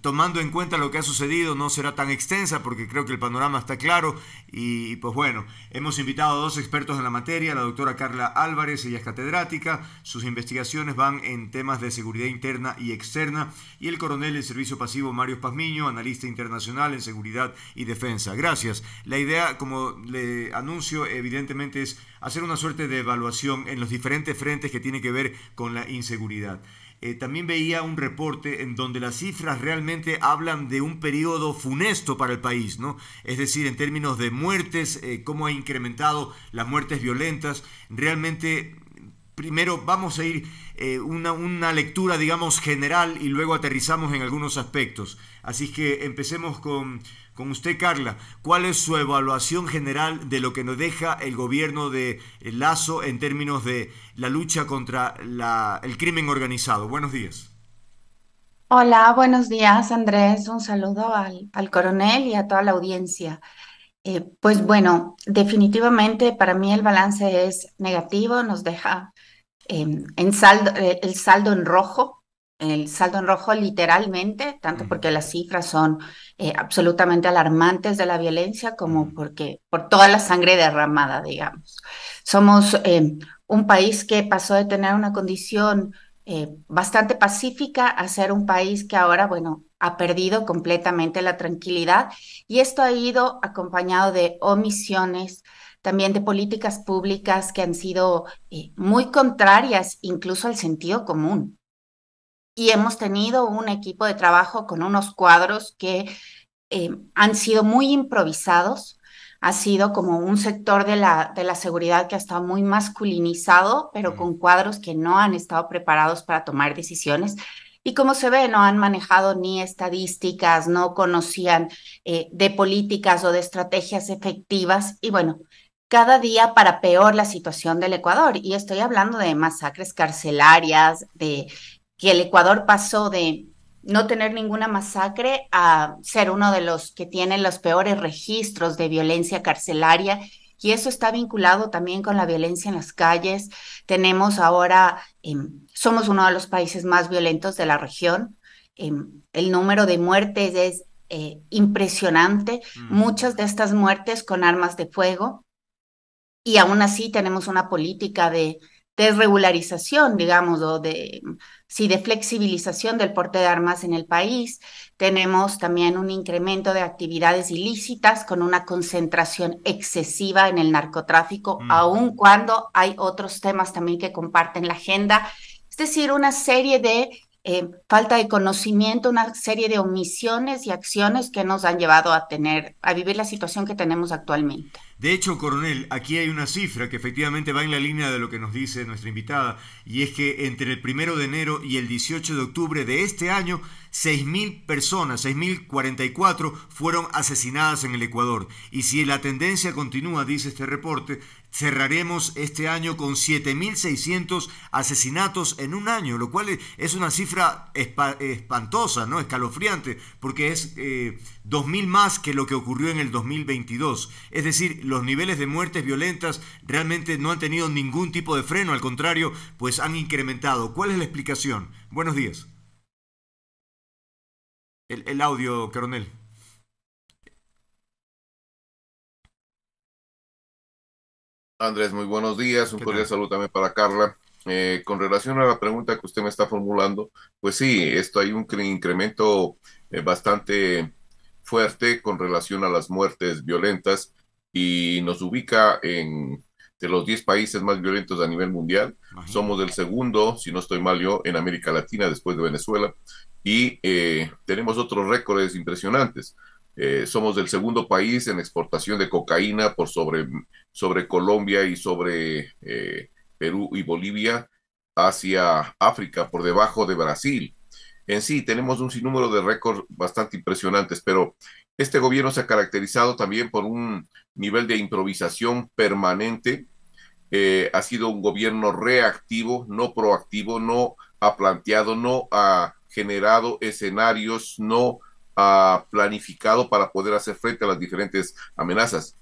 tomando en cuenta lo que ha sucedido, no será tan extensa porque creo que el panorama está claro. Y pues bueno, hemos invitado a dos expertos en la materia, la doctora Carla Álvarez, ella es catedrática, sus investigaciones van en temas de seguridad interna y externa, y el coronel del Servicio Pasivo Mario Pazmiño, analista internacional en seguridad y defensa. Gracias. La idea, como le anuncio, evidentemente es hacer una suerte de evaluación en los diferentes frentes que tiene que ver con la inseguridad. Eh, también veía un reporte en donde las cifras realmente hablan de un periodo funesto para el país, ¿no? Es decir, en términos de muertes, eh, cómo ha incrementado las muertes violentas, realmente primero vamos a ir eh, una, una, lectura, digamos, general y luego aterrizamos en algunos aspectos. Así que empecemos con, con usted, Carla, ¿cuál es su evaluación general de lo que nos deja el gobierno de eh, Lazo en términos de la lucha contra el crimen organizado? Buenos días. Hola, buenos días, Andrés. Un saludo al, coronel y a toda la audiencia. Eh, pues bueno, definitivamente para mí el balance es negativo, nos deja em, en saldo, eh, el saldo en rojo el saldo en rojo literalmente, tanto porque las cifras son eh, absolutamente alarmantes de la violencia como porque por toda la sangre derramada, digamos. Somos eh, un país que pasó de tener una condición eh, bastante pacífica a ser un país que ahora, bueno, ha perdido completamente la tranquilidad y esto ha ido acompañado de omisiones, también de políticas públicas que han sido muy contrarias incluso al sentido común y hemos tenido un equipo de trabajo con unos cuadros que eh, han sido muy improvisados. Ha sido como un sector de la, de la seguridad que ha estado muy masculinizado, pero con cuadros que no han estado preparados para tomar decisiones. Y como se ve, no han manejado ni estadísticas, no conocían eh, de políticas o de estrategias efectivas. Y bueno, cada día para peor la situación del Ecuador. Y estoy hablando de masacres carcelarias, de que el Ecuador pasó de no tener ninguna masacre a ser uno de los que tiene los peores registros de violencia carcelaria. Y eso está vinculado también con la violencia en las calles. Tenemos ahora, em, somos uno de los países más violentos de la región. Em, el número de muertes es eh, impresionante, mm. muchas de estas muertes con armas de fuego. Y aún así tenemos una política de desregularización, digamos, o de sí, de flexibilización del porte de armas en el país. Tenemos también un incremento de actividades ilícitas con una concentración excesiva en el narcotráfico, mm. aun cuando hay otros temas también que comparten la agenda. Es decir, una serie de eh, falta de conocimiento, una serie de omisiones y acciones que nos han llevado a tener, a vivir la situación que tenemos actualmente. De hecho, coronel, aquí hay una cifra que efectivamente va en la línea de lo que nos dice nuestra invitada, y es que entre el primero de enero y el 18 de octubre de este año, 6.000 personas, 6.044 fueron asesinadas en el Ecuador. Y si la tendencia continúa, dice este reporte, cerraremos este año con 7.600 asesinatos en un año, lo cual es una cifra espantosa, ¿no? escalofriante, porque es 2.000 eh, más que lo que ocurrió en el 2022. Es decir, los niveles de muertes violentas realmente no han tenido ningún tipo de freno, al contrario, pues han incrementado. ¿Cuál es la explicación? Buenos días. El, el audio, coronel. Andrés, muy buenos días. Un cordial saludo también para Carla. Eh, con relación a la pregunta que usted me está formulando, pues sí, esto hay un incremento eh, bastante fuerte con relación a las muertes violentas y nos ubica en de los 10 países más violentos a nivel mundial. Somos el segundo, si no estoy mal yo, en América Latina después de Venezuela y eh, tenemos otros récords impresionantes. Eh, somos el segundo país en exportación de cocaína por sobre, Colombia y sobre eh, Perú y Bolivia hacia África, por debajo de Brasil. En sí, tenemos un sinnúmero de récords bastante impresionantes, pero este gobierno se ha caracterizado también por un nivel de improvisación permanente. Eh, ha sido un gobierno reactivo, no proactivo, no ha planteado, no ha generado escenarios, no ha planificado para poder hacer frente a las diferentes amenazas.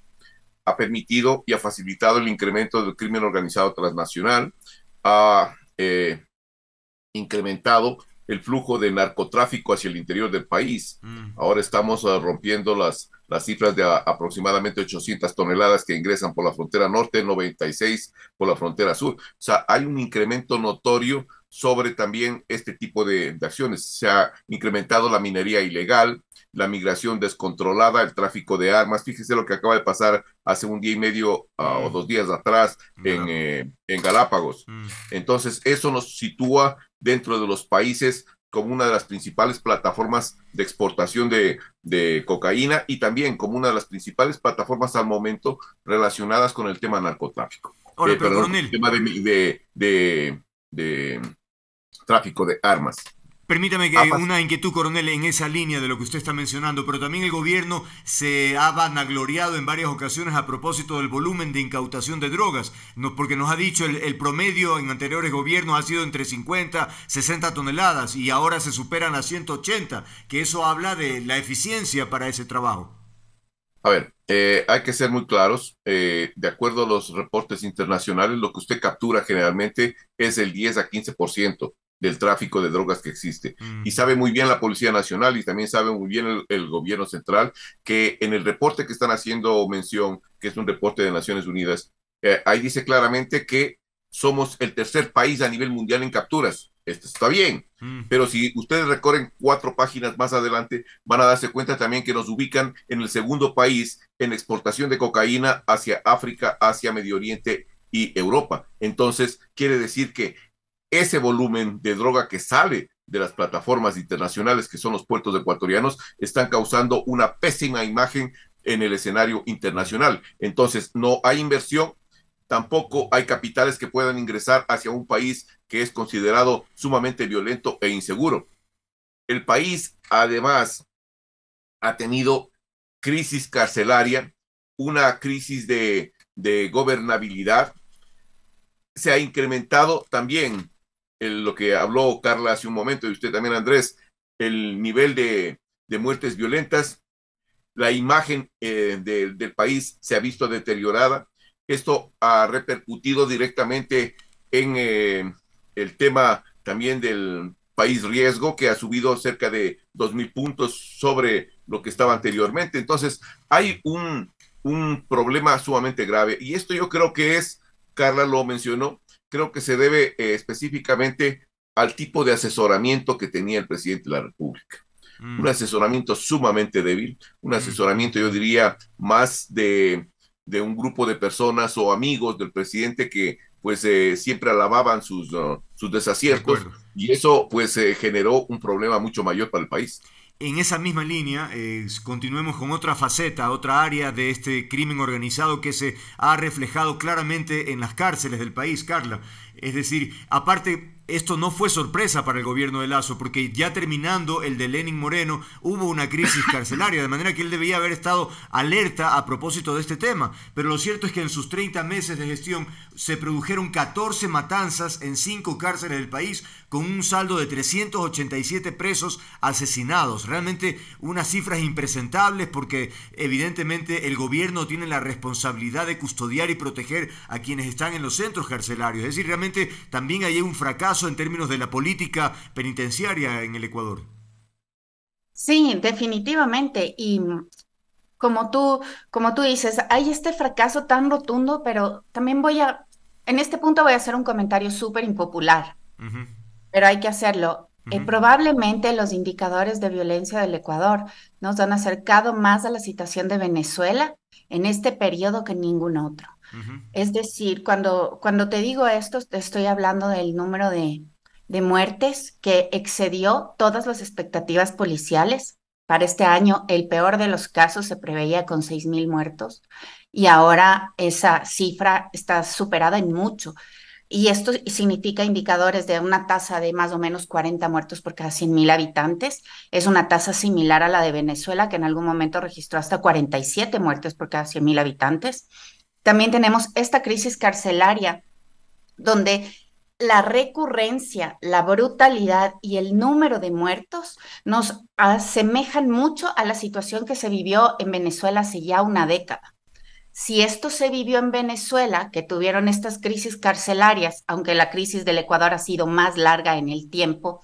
Ha permitido y ha facilitado el incremento del crimen organizado transnacional, ha eh, incrementado el flujo de narcotráfico hacia el interior del país. Mm. Ahora estamos ah, rompiendo las, las cifras de ah, aproximadamente 800 toneladas que ingresan por la frontera norte, 96 por la frontera sur. O sea, hay un incremento notorio sobre también este tipo de, acciones. Se ha incrementado la minería ilegal, la migración descontrolada, el tráfico de armas. Fíjese lo que acaba de pasar hace un día y medio ah, o mm. dos días atrás eh, en, Galápagos. Mm. Entonces, eso nos sitúa dentro de los países como una de las principales plataformas de exportación de, cocaína y también como una de las principales plataformas al momento relacionadas con el tema narcotráfico. Eh, el tema tráfico de armas. Permítame que una inquietud, coronel, en esa línea de lo que usted está mencionando, pero también el gobierno se ha vanagloriado en varias ocasiones a propósito del volumen de incautación de drogas, no, porque nos ha dicho el, promedio en anteriores gobiernos ha sido entre 50, 60 toneladas y ahora se superan a 180, que eso habla de la eficiencia para ese trabajo. A ver, eh, hay que ser muy claros, eh, de acuerdo a los reportes internacionales, lo que usted captura generalmente es el 10 a 15% del tráfico de drogas que existe. Y mm. sabe muy bien la Policía Nacional y también sabe muy bien el, gobierno central que en el reporte que están haciendo mención, que es un reporte de Naciones Unidas, eh, ahí dice claramente que somos el tercer país a nivel mundial en capturas. Esto está bien, mm. pero si ustedes recorren cuatro páginas más adelante, van a darse cuenta también que nos ubican en el segundo país en exportación de cocaína hacia África, hacia Medio Oriente y Europa. Entonces, quiere decir que ese volumen de droga que sale de las plataformas internacionales que son los puertos ecuatorianos están causando una pésima imagen en el escenario internacional. Entonces, no hay inversión, tampoco hay capitales que puedan ingresar hacia un país que es considerado sumamente violento e inseguro. El país, además, ha tenido crisis carcelaria, una crisis de, de gobernabilidad. Se ha incrementado también lo que habló Carla hace un momento y usted también, Andrés, el nivel de, muertes violentas, la imagen eh, del país se ha visto deteriorada. Esto ha repercutido directamente en eh, el tema también del país riesgo, que ha subido cerca de 2.000 puntos sobre lo que estaba anteriormente. Entonces, hay un problema sumamente grave. Y esto yo creo que es, Carla lo mencionó, creo que se debe eh, específicamente al tipo de asesoramiento que tenía el presidente de la República. Mm. Un asesoramiento sumamente débil, un mm. asesoramiento, yo diría, más de, de, un grupo de personas o amigos del presidente que pues eh, siempre alababan sus, uh, sus desaciertos y eso pues eh, generó un problema mucho mayor para el país. En esa misma línea, eh, continuemos con otra faceta, otra área de este crimen organizado que se ha reflejado claramente en las cárceles del país, Carla. Es decir, aparte esto no fue sorpresa para el gobierno de Lazo, porque ya terminando el de Lenin Moreno hubo una crisis carcelaria, de manera que él debía haber estado alerta a propósito de este tema. Pero lo cierto es que en sus 30 meses de gestión se produjeron 14 matanzas en 5 cárceles del país, con un saldo de 387 presos asesinados. Realmente unas cifras impresentables porque evidentemente el gobierno tiene la responsabilidad de custodiar y proteger a quienes están en los centros carcelarios. Es decir, realmente también hay un fracaso en términos de la política penitenciaria en el Ecuador. Sí, definitivamente. Y mm, como tú, como tú dices, hay este fracaso tan rotundo, pero también voy a, en este punto voy a hacer un comentario súper impopular, pero hay que hacerlo. Eh, probablemente los indicadores de violencia del Ecuador nos han acercado más a la situación de Venezuela en este periodo que ningún otro. Es decir, cuando, cuando te digo esto, te estoy hablando del número de, de muertes que excedió todas las expectativas policiales. Para este año, el peor de los casos se preveía con 6.000 muertos y ahora esa cifra está superada en mucho. Y esto significa indicadores de una tasa de más o menos 40 muertos por cada 100.000 habitantes. Es una tasa similar a la de Venezuela, que en algún momento registró hasta 47 muertes por cada 100.000 habitantes. También tenemos esta crisis carcelaria, donde la recurrencia, la brutalidad y el número de muertos nos asemejan mucho a la situación que se vivió en Venezuela hace ya una década. Si esto se vivió en Venezuela, que tuvieron estas crisis carcelarias, aunque la crisis del Ecuador ha sido más larga en el tiempo,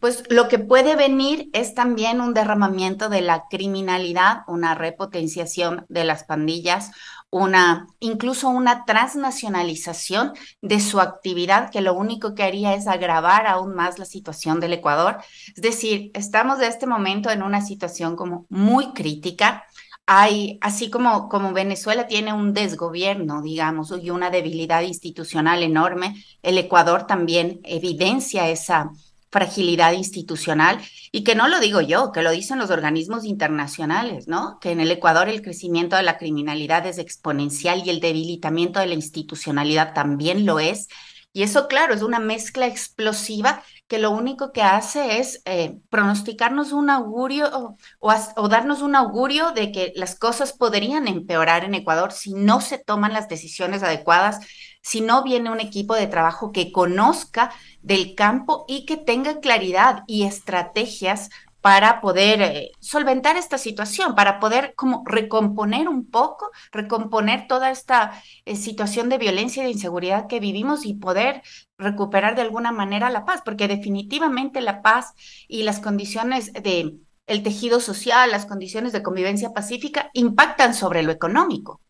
pues lo que puede venir es también un derramamiento de la criminalidad, una repotenciación de las pandillas, una, incluso una transnacionalización de su actividad que lo único que haría es agravar aún más la situación del Ecuador. Es decir, estamos de este momento en una situación como muy crítica. Hay, así como, como Venezuela tiene un desgobierno, digamos, y una debilidad institucional enorme, el Ecuador también evidencia esa, fragilidad institucional y que no lo digo yo, que lo dicen los organismos internacionales, ¿no? Que en el Ecuador el crecimiento de la criminalidad es exponencial y el debilitamiento de la institucionalidad también lo es y eso, claro, es una mezcla explosiva que lo único que hace es eh, pronosticarnos un augurio o, o, darnos un augurio de que las cosas podrían empeorar en Ecuador si no se toman las decisiones adecuadas, si no viene un equipo de trabajo que conozca del campo y que tenga claridad y estrategias para poder eh, solventar esta situación, para poder como recomponer un poco, recomponer toda esta eh, situación de violencia y de inseguridad que vivimos y poder recuperar de alguna manera la paz, porque definitivamente la paz y las condiciones de el tejido social, las condiciones de convivencia pacífica impactan sobre lo económico.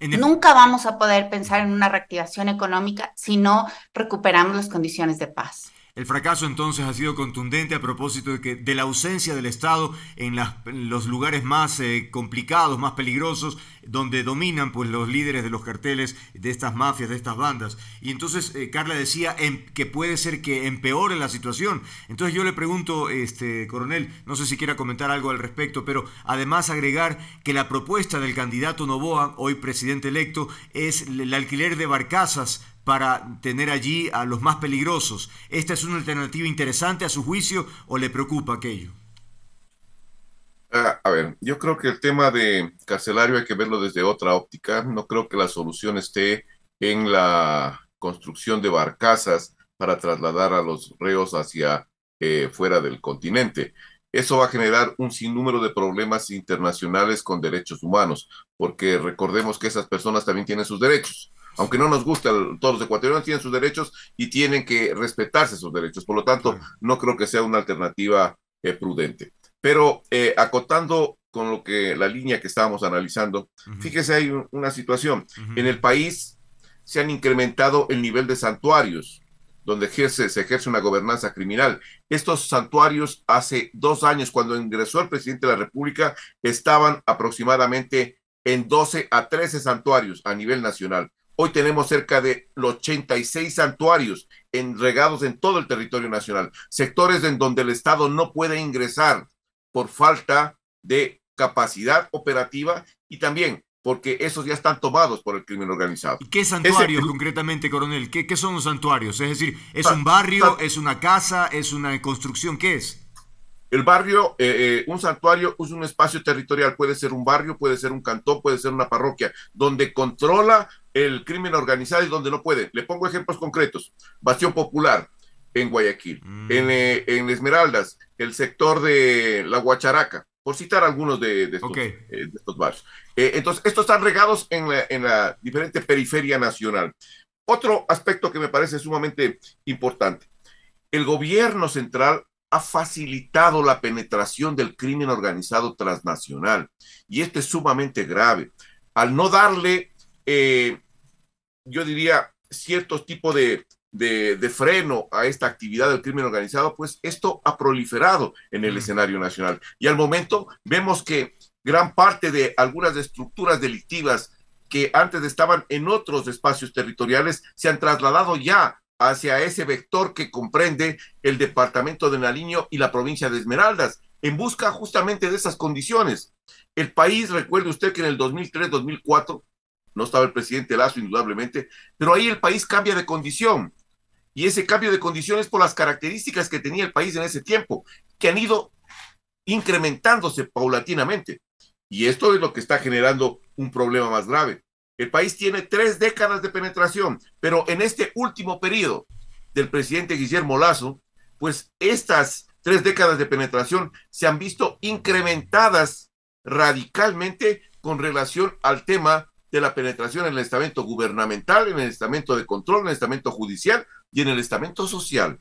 Nunca vamos a poder pensar en una reactivación económica si no recuperamos las condiciones de paz. El fracaso entonces ha sido contundente a propósito de, que, de la ausencia del Estado en, los lugares más eh, complicados, más peligrosos, donde dominan pues, los líderes de los carteles, de estas mafias, de estas bandas. Y entonces eh, Carla decía em, que puede ser que empeore la situación. Entonces yo le pregunto, este, coronel, no sé si quiera comentar algo al respecto, pero además agregar que la propuesta del candidato Novoa, hoy presidente electo, es el alquiler de barcazas para tener allí a los más peligrosos. ¿Esta es una alternativa interesante a su juicio o le preocupa aquello? Ah, a ver, yo creo que el tema de carcelario hay que verlo desde otra óptica. No creo que la solución esté en la construcción de barcazas para trasladar a los reos hacia eh, fuera del continente. Eso va a generar un sinnúmero de problemas internacionales con derechos humanos, porque recordemos que esas personas también tienen sus derechos. Aunque no nos guste, todos los ecuatorianos tienen sus derechos y tienen que respetarse esos derechos. Por lo tanto, no creo que sea una alternativa eh, prudente. Pero eh, acotando con lo que la línea que estábamos analizando, fíjese, hay una situación. En el país se han incrementado el nivel de santuarios donde ejerce, se ejerce una gobernanza criminal. Estos santuarios hace dos años, cuando ingresó el presidente de la República, estaban aproximadamente en 12 a 13 santuarios a nivel nacional. Hoy tenemos cerca de los 86 santuarios regados en todo el territorio nacional, sectores en donde el Estado no puede ingresar por falta de capacidad operativa y también porque esos ya están tomados por el crimen organizado. ¿Y qué santuarios concretamente, coronel? ¿Qué, son los santuarios? Es decir, ¿es un barrio? ¿Es una casa? ¿Es una construcción? ¿Qué es? El barrio, eh, eh, un santuario es un espacio territorial, puede ser un barrio, puede ser un cantón, puede ser una parroquia, donde controla el crimen organizado y donde no puede. Le pongo ejemplos concretos. Bastión Popular en Guayaquil, mm. eh, en, Esmeraldas, el sector de La Guacharaca, por citar algunos de, estos, barrios. entonces, estos están regados en en la diferente periferia nacional. Otro aspecto que me parece sumamente importante. El gobierno central facilitado la penetración del crimen organizado transnacional. Y esto es sumamente grave. Al no darle, eh, yo diría, cierto tipo de, de, de, freno a esta actividad del crimen organizado, pues esto ha proliferado en el mm. escenario nacional. Y al momento vemos que gran parte de algunas estructuras delictivas que antes estaban en otros espacios territoriales se han trasladado ya hacia ese vector que comprende el departamento de Nariño y la provincia de Esmeraldas, en busca justamente de esas condiciones. El país, recuerde usted que en el 2003-2004, no estaba el presidente Lazo indudablemente, pero ahí el país cambia de condición. Y ese cambio de condición es por las características que tenía el país en ese tiempo, que han ido incrementándose paulatinamente. Y esto es lo que está generando un problema más grave. El país tiene tres décadas de penetración, pero en este último periodo del presidente Guillermo Lazo, pues estas tres décadas de penetración se han visto incrementadas radicalmente con relación al tema de la penetración en el estamento gubernamental, en el estamento de control, en el estamento judicial y en el estamento social.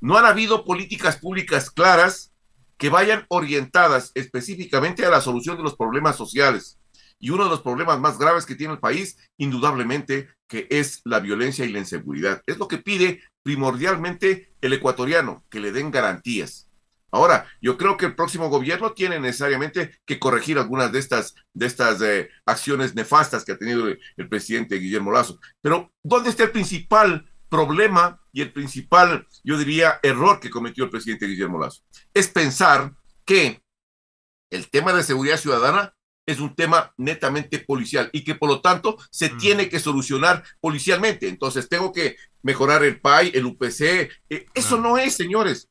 No han habido políticas públicas claras que vayan orientadas específicamente a la solución de los problemas sociales, y uno de los problemas más graves que tiene el país, indudablemente, que es la violencia y la inseguridad. Es lo que pide primordialmente el ecuatoriano, que le den garantías. Ahora, yo creo que el próximo gobierno tiene necesariamente que corregir algunas de estas, de estas eh, acciones nefastas que ha tenido el, el, presidente Guillermo Lazo. Pero, ¿dónde está el principal problema y el principal, yo diría, error que cometió el presidente Guillermo Lazo? Es pensar que el tema de seguridad ciudadana es un tema netamente policial y que por lo tanto se mm. tiene que solucionar policialmente. Entonces tengo que mejorar el PAI, el UPC. Eh, eso no. es, señores.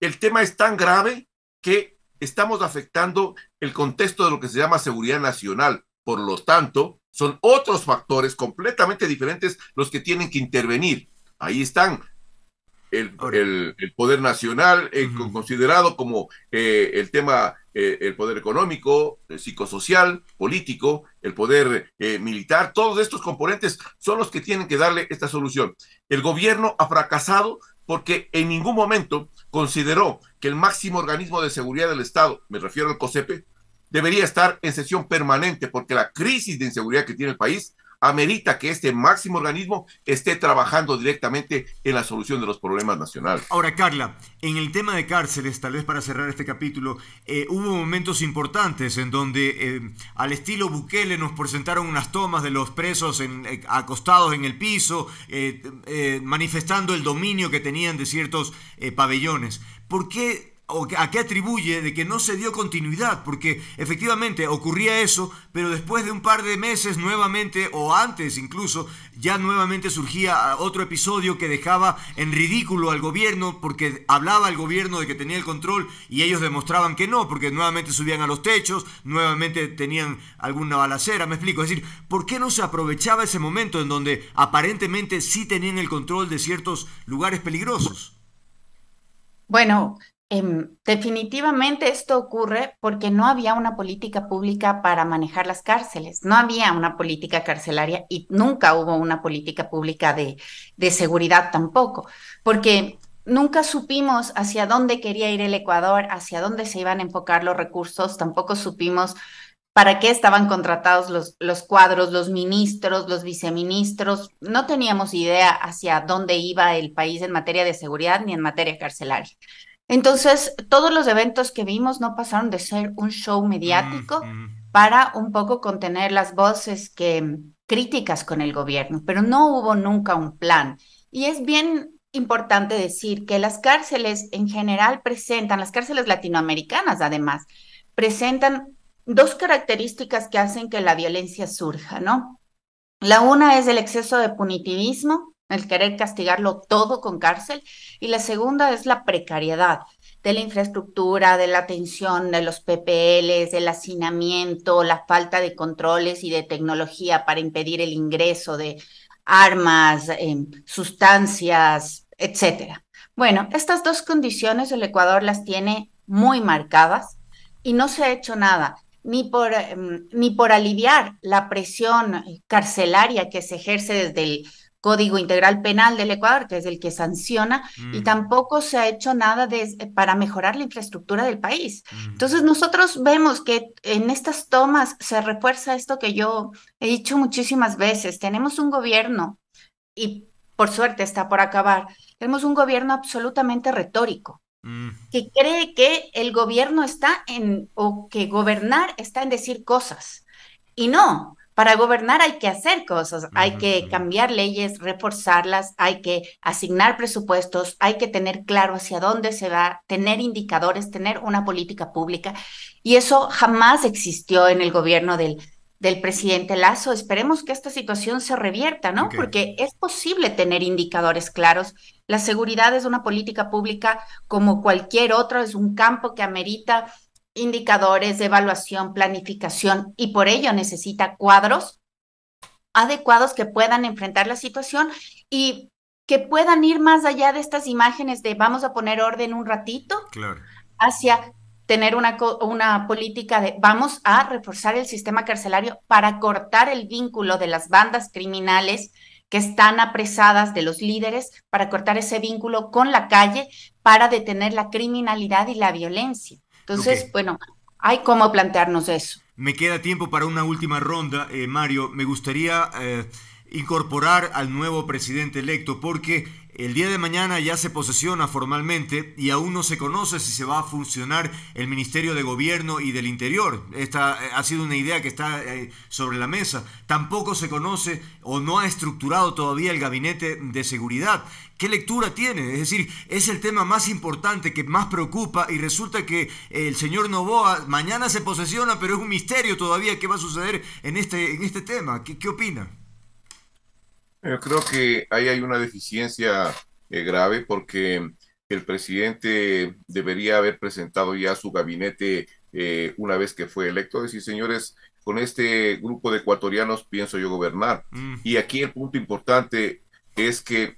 El tema es tan grave que estamos afectando el contexto de lo que se llama seguridad nacional. Por lo tanto, son otros factores completamente diferentes los que tienen que intervenir. Ahí están el, poder nacional, eh, considerado como eh, el tema eh, el poder económico, el eh, psicosocial, político, el poder eh, militar, todos estos componentes son los que tienen que darle esta solución. El gobierno ha fracasado porque en ningún momento consideró que el máximo organismo de seguridad del Estado, me refiero al COSEPE, debería estar en sesión permanente porque la crisis de inseguridad que tiene el país amerita que este máximo organismo esté trabajando directamente en la solución de los problemas nacionales. Ahora, Carla, en el tema de cárceles, tal vez para cerrar este capítulo, eh, hubo momentos importantes en donde eh, al estilo Bukele nos presentaron unas tomas de los presos eh, acostados en el piso, manifestando el dominio que tenían de ciertos pabellones. ¿Por qué a qué atribuye de que no se dio continuidad, porque efectivamente ocurría eso, pero después de un par de meses nuevamente, o antes incluso, ya nuevamente surgía ah, otro episodio que dejaba en ridículo al gobierno, porque hablaba el gobierno de que tenía el control y ellos demostraban que no, porque nuevamente subían a los techos, nuevamente tenían alguna balacera, me explico, es decir, ¿por qué no se aprovechaba ese momento en donde aparentemente sí tenían el control de ciertos lugares peligrosos? Bueno, Em, definitivamente esto ocurre porque no había una política pública para manejar las cárceles, no había una política carcelaria y nunca hubo una política pública de, seguridad tampoco, porque nunca supimos hacia dónde quería ir el Ecuador, hacia dónde se iban a enfocar los recursos, tampoco supimos para qué estaban contratados los, los cuadros, los ministros, los viceministros, no teníamos idea hacia dónde iba el país en materia de seguridad ni en materia carcelaria. Entonces, todos los eventos que vimos no pasaron de ser un show mediático para un poco contener las voces que críticas con el gobierno, pero no hubo nunca un plan. Y es bien importante decir que las cárceles en general presentan, las cárceles latinoamericanas además, presentan dos características que hacen que la violencia surja, ¿no? La una es el exceso de punitivismo el querer castigarlo todo con cárcel, y la segunda es la precariedad de la infraestructura, de la atención, de los PPLs, del hacinamiento, la falta de controles y de tecnología para impedir el ingreso de armas, em, sustancias, etcétera. Bueno, estas dos condiciones el Ecuador las tiene muy marcadas y no se ha hecho nada ni por, em, ni por aliviar la presión eh, carcelaria que se ejerce desde el Código Integral Penal del Ecuador, que es el que sanciona, y mm. tampoco se ha hecho nada de, eh, para mejorar la infraestructura del país. Entonces, nosotros vemos que en estas tomas se refuerza esto que yo he dicho muchísimas veces. Tenemos un gobierno, y por suerte está por acabar, tenemos un gobierno absolutamente retórico mm. que cree que el gobierno está en, o que gobernar está en decir cosas. Y no, para gobernar hay que hacer cosas, hay que cambiar leyes, reforzarlas, hay que asignar presupuestos, hay que tener claro hacia dónde se va, tener indicadores, tener una política pública. Y eso jamás existió en el gobierno del, del presidente Lazo. Esperemos que esta situación se revierta, ¿no? Porque es posible tener indicadores claros. La seguridad es una política pública como cualquier otra, es un campo que amerita indicadores de evaluación, planificación y por ello necesita cuadros adecuados que puedan enfrentar la situación y que puedan ir más allá de estas imágenes de vamos a poner orden un ratito hacia tener una, una política de vamos a reforzar el sistema carcelario para cortar el vínculo de las bandas criminales que están apresadas de los líderes, para cortar ese vínculo con la calle, para detener la criminalidad y la violencia. Entonces, bueno, hay cómo plantearnos eso. Me queda tiempo para una última ronda, eh, Mario. Me gustaría eh, incorporar al nuevo presidente electo porque el día de mañana ya se posesiona formalmente y aún no se conoce si se va a funcionar el Ministerio de Gobierno y del Interior. Esta eh, ha sido una idea que está eh, sobre la mesa. Tampoco se conoce o no ha estructurado todavía el Gabinete de Seguridad. ¿Qué lectura tiene? Es decir, es el tema más importante que más preocupa y resulta que el señor Novoa mañana se posesiona, pero es un misterio todavía qué va a suceder en este, en este tema. ¿Qué, qué opina? Yo eh, creo que ahí hay una deficiencia eh, grave porque el presidente debería haber presentado ya su gabinete eh, una vez que fue electo. Decir, señores, con este grupo de ecuatorianos pienso yo gobernar. Mm. Y aquí el punto importante es que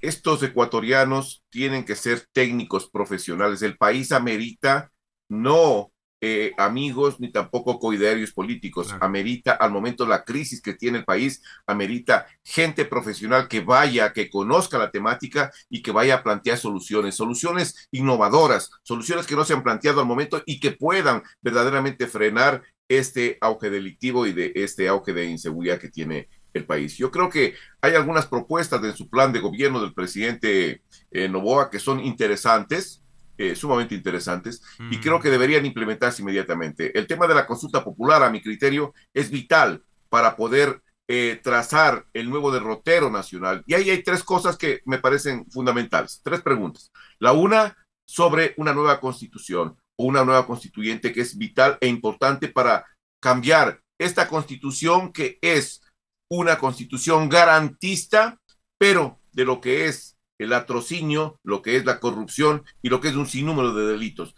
estos ecuatorianos tienen que ser técnicos profesionales. El país amerita no eh, amigos ni tampoco coiderios políticos. Amerita al momento la crisis que tiene el país, amerita gente profesional que vaya, que conozca la temática y que vaya a plantear soluciones, soluciones innovadoras, soluciones que no se han planteado al momento y que puedan verdaderamente frenar este auge delictivo y de este auge de inseguridad que tiene el país. Yo creo que hay algunas propuestas de su plan de gobierno del presidente eh, Novoa que son interesantes, eh, sumamente interesantes y creo que deberían implementarse inmediatamente. El tema de la consulta popular, a mi criterio, es vital para poder eh, trazar el nuevo derrotero nacional. Y ahí hay tres cosas que me parecen fundamentales, tres preguntas. La una sobre una nueva constitución o una nueva constituyente que es vital e importante para cambiar esta constitución que es una constitución garantista, pero de lo que es el atrocinio, lo que es la corrupción y lo que es un sinnúmero de delitos.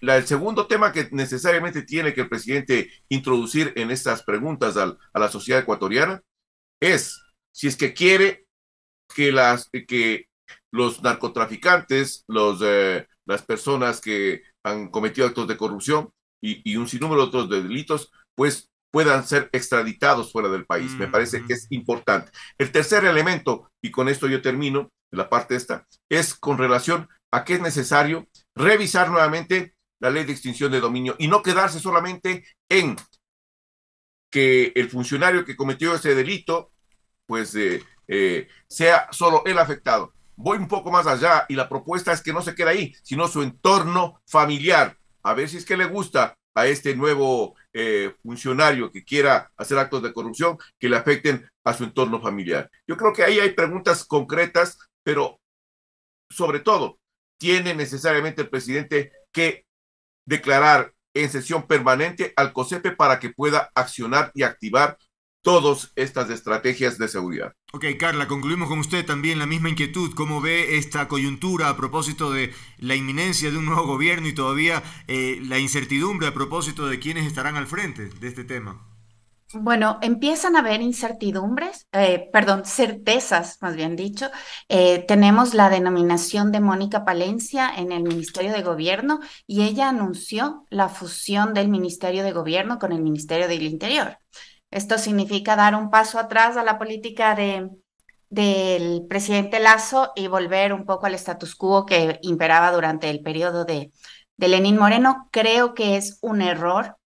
el segundo tema que necesariamente tiene que el presidente introducir en estas preguntas a la sociedad ecuatoriana es si es que quiere que, los narcotraficantes, eh, las personas que han cometido actos de corrupción y, un sinnúmero de otros delitos, pues puedan ser extraditados fuera del país. Me parece que es importante. El tercer elemento, y con esto yo termino la parte esta, es con relación a que es necesario revisar nuevamente la ley de extinción de dominio y no quedarse solamente en que el funcionario que cometió ese delito, pues eh, eh, sea solo el afectado. Voy un poco más allá y la propuesta es que no se quede ahí, sino su entorno familiar. A ver si es que le gusta a este nuevo eh, funcionario que quiera hacer actos de corrupción que le afecten a su entorno familiar. Yo creo que ahí hay preguntas concretas, pero sobre todo, tiene necesariamente el presidente que declarar en sesión permanente al COSEPE para que pueda accionar y activar todas estas estrategias de seguridad. Ok, Carla, concluimos con usted también la misma inquietud. ¿Cómo ve esta coyuntura a propósito de la inminencia de un nuevo gobierno y todavía eh, la incertidumbre a propósito de quiénes estarán al frente de este tema? Bueno, empiezan a haber incertidumbres, eh, perdón, certezas, más bien dicho. Eh, tenemos la denominación de Mónica Palencia en el Ministerio de Gobierno y ella anunció la fusión del Ministerio de Gobierno con el Ministerio del Interior. Esto significa dar un paso atrás a la política del presidente Lazo y volver un poco al status quo que imperaba durante el periodo de, de Lenín Moreno. Creo que es un error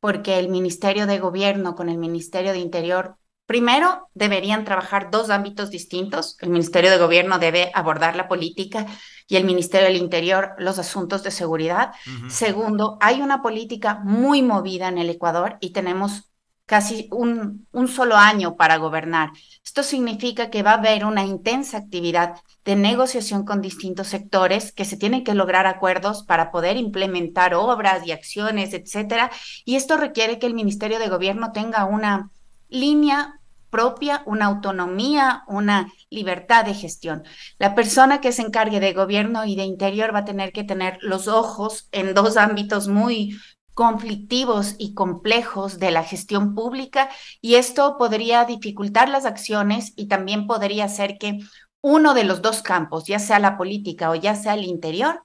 porque el Ministerio de Gobierno con el Ministerio de Interior Primero, deberían trabajar dos ámbitos distintos. El Ministerio de Gobierno debe abordar la política y el Ministerio del Interior los asuntos de seguridad. Segundo, hay una política muy movida en el Ecuador y tenemos casi un, un, solo año para gobernar. Esto significa que va a haber una intensa actividad de negociación con distintos sectores, que se tienen que lograr acuerdos para poder implementar obras y acciones, etcétera. Y esto requiere que el Ministerio de Gobierno tenga una línea propia, una autonomía, una libertad de gestión. La persona que se encargue de gobierno y de interior va a tener que tener los ojos en dos ámbitos muy, conflictivos y complejos de la gestión pública y esto podría dificultar las acciones y también podría hacer que uno de los dos campos, ya sea la política o ya sea el interior,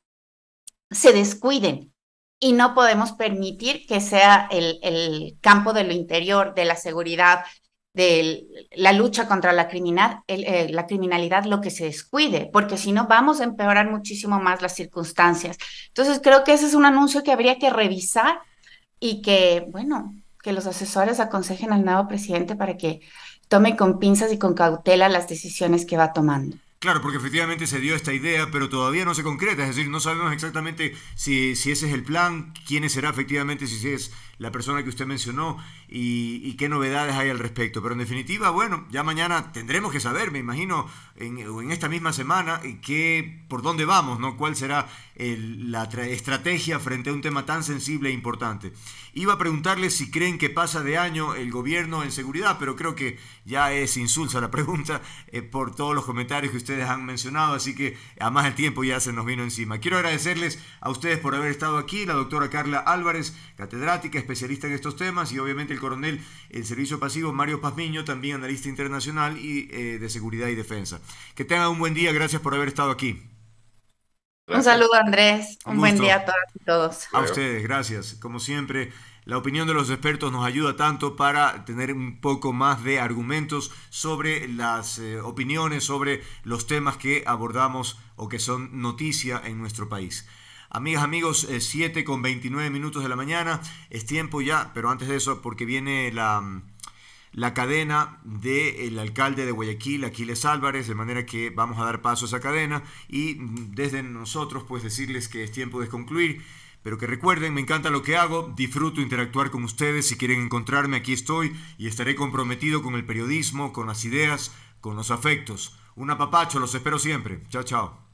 se descuiden y no podemos permitir que sea el, el campo de lo interior, de la seguridad, de la lucha contra la, criminal, eh, la criminalidad lo que se descuide, porque si no vamos a empeorar muchísimo más las circunstancias. Entonces creo que ese es un anuncio que habría que revisar y que, bueno, que los asesores aconsejen al nuevo presidente para que tome con pinzas y con cautela las decisiones que va tomando. Claro, porque efectivamente se dio esta idea, pero todavía no se concreta, es decir, no sabemos exactamente si, ese es el plan, quién será efectivamente, si es la persona que usted mencionó y, qué novedades hay al respecto. Pero en definitiva, bueno, ya mañana tendremos que saber, me imagino, en, en esta misma semana, eh, qué por dónde vamos, ¿no? cuál será la estrategia frente a un tema tan sensible e importante. Iba a preguntarles si creen que pasa de año el gobierno en seguridad, pero creo que ya es insulsa la pregunta eh, por todos los comentarios que ustedes han mencionado, así que a más el tiempo ya se nos vino encima. Quiero agradecerles a ustedes por haber estado aquí, la doctora Carla Álvarez, catedrática, especialista en estos temas, y obviamente el coronel el servicio pasivo Mario Pazmiño, también analista internacional y eh, de seguridad y defensa. Que tengan un buen día, gracias por haber estado aquí. Un saludo, Andrés. Un, Un buen día a todas y todos. A ustedes, gracias. Como siempre, la opinión de los expertos nos ayuda tanto para tener un poco más de argumentos sobre las eh, opiniones, sobre los temas que abordamos o que son noticia en nuestro país. Amigas, amigos, 7 eh, con 29 minutos de la mañana, es tiempo ya, pero antes de eso, porque viene la, la cadena del alcalde de Guayaquil, Aquiles Álvarez, de manera que vamos a dar paso a esa cadena y desde nosotros, pues decirles que es tiempo de concluir pero que recuerden, me encanta lo que hago, disfruto interactuar con ustedes, si quieren encontrarme aquí estoy y estaré comprometido con el periodismo, con las ideas, con los afectos. Un apapacho, los espero siempre. Chao, chao.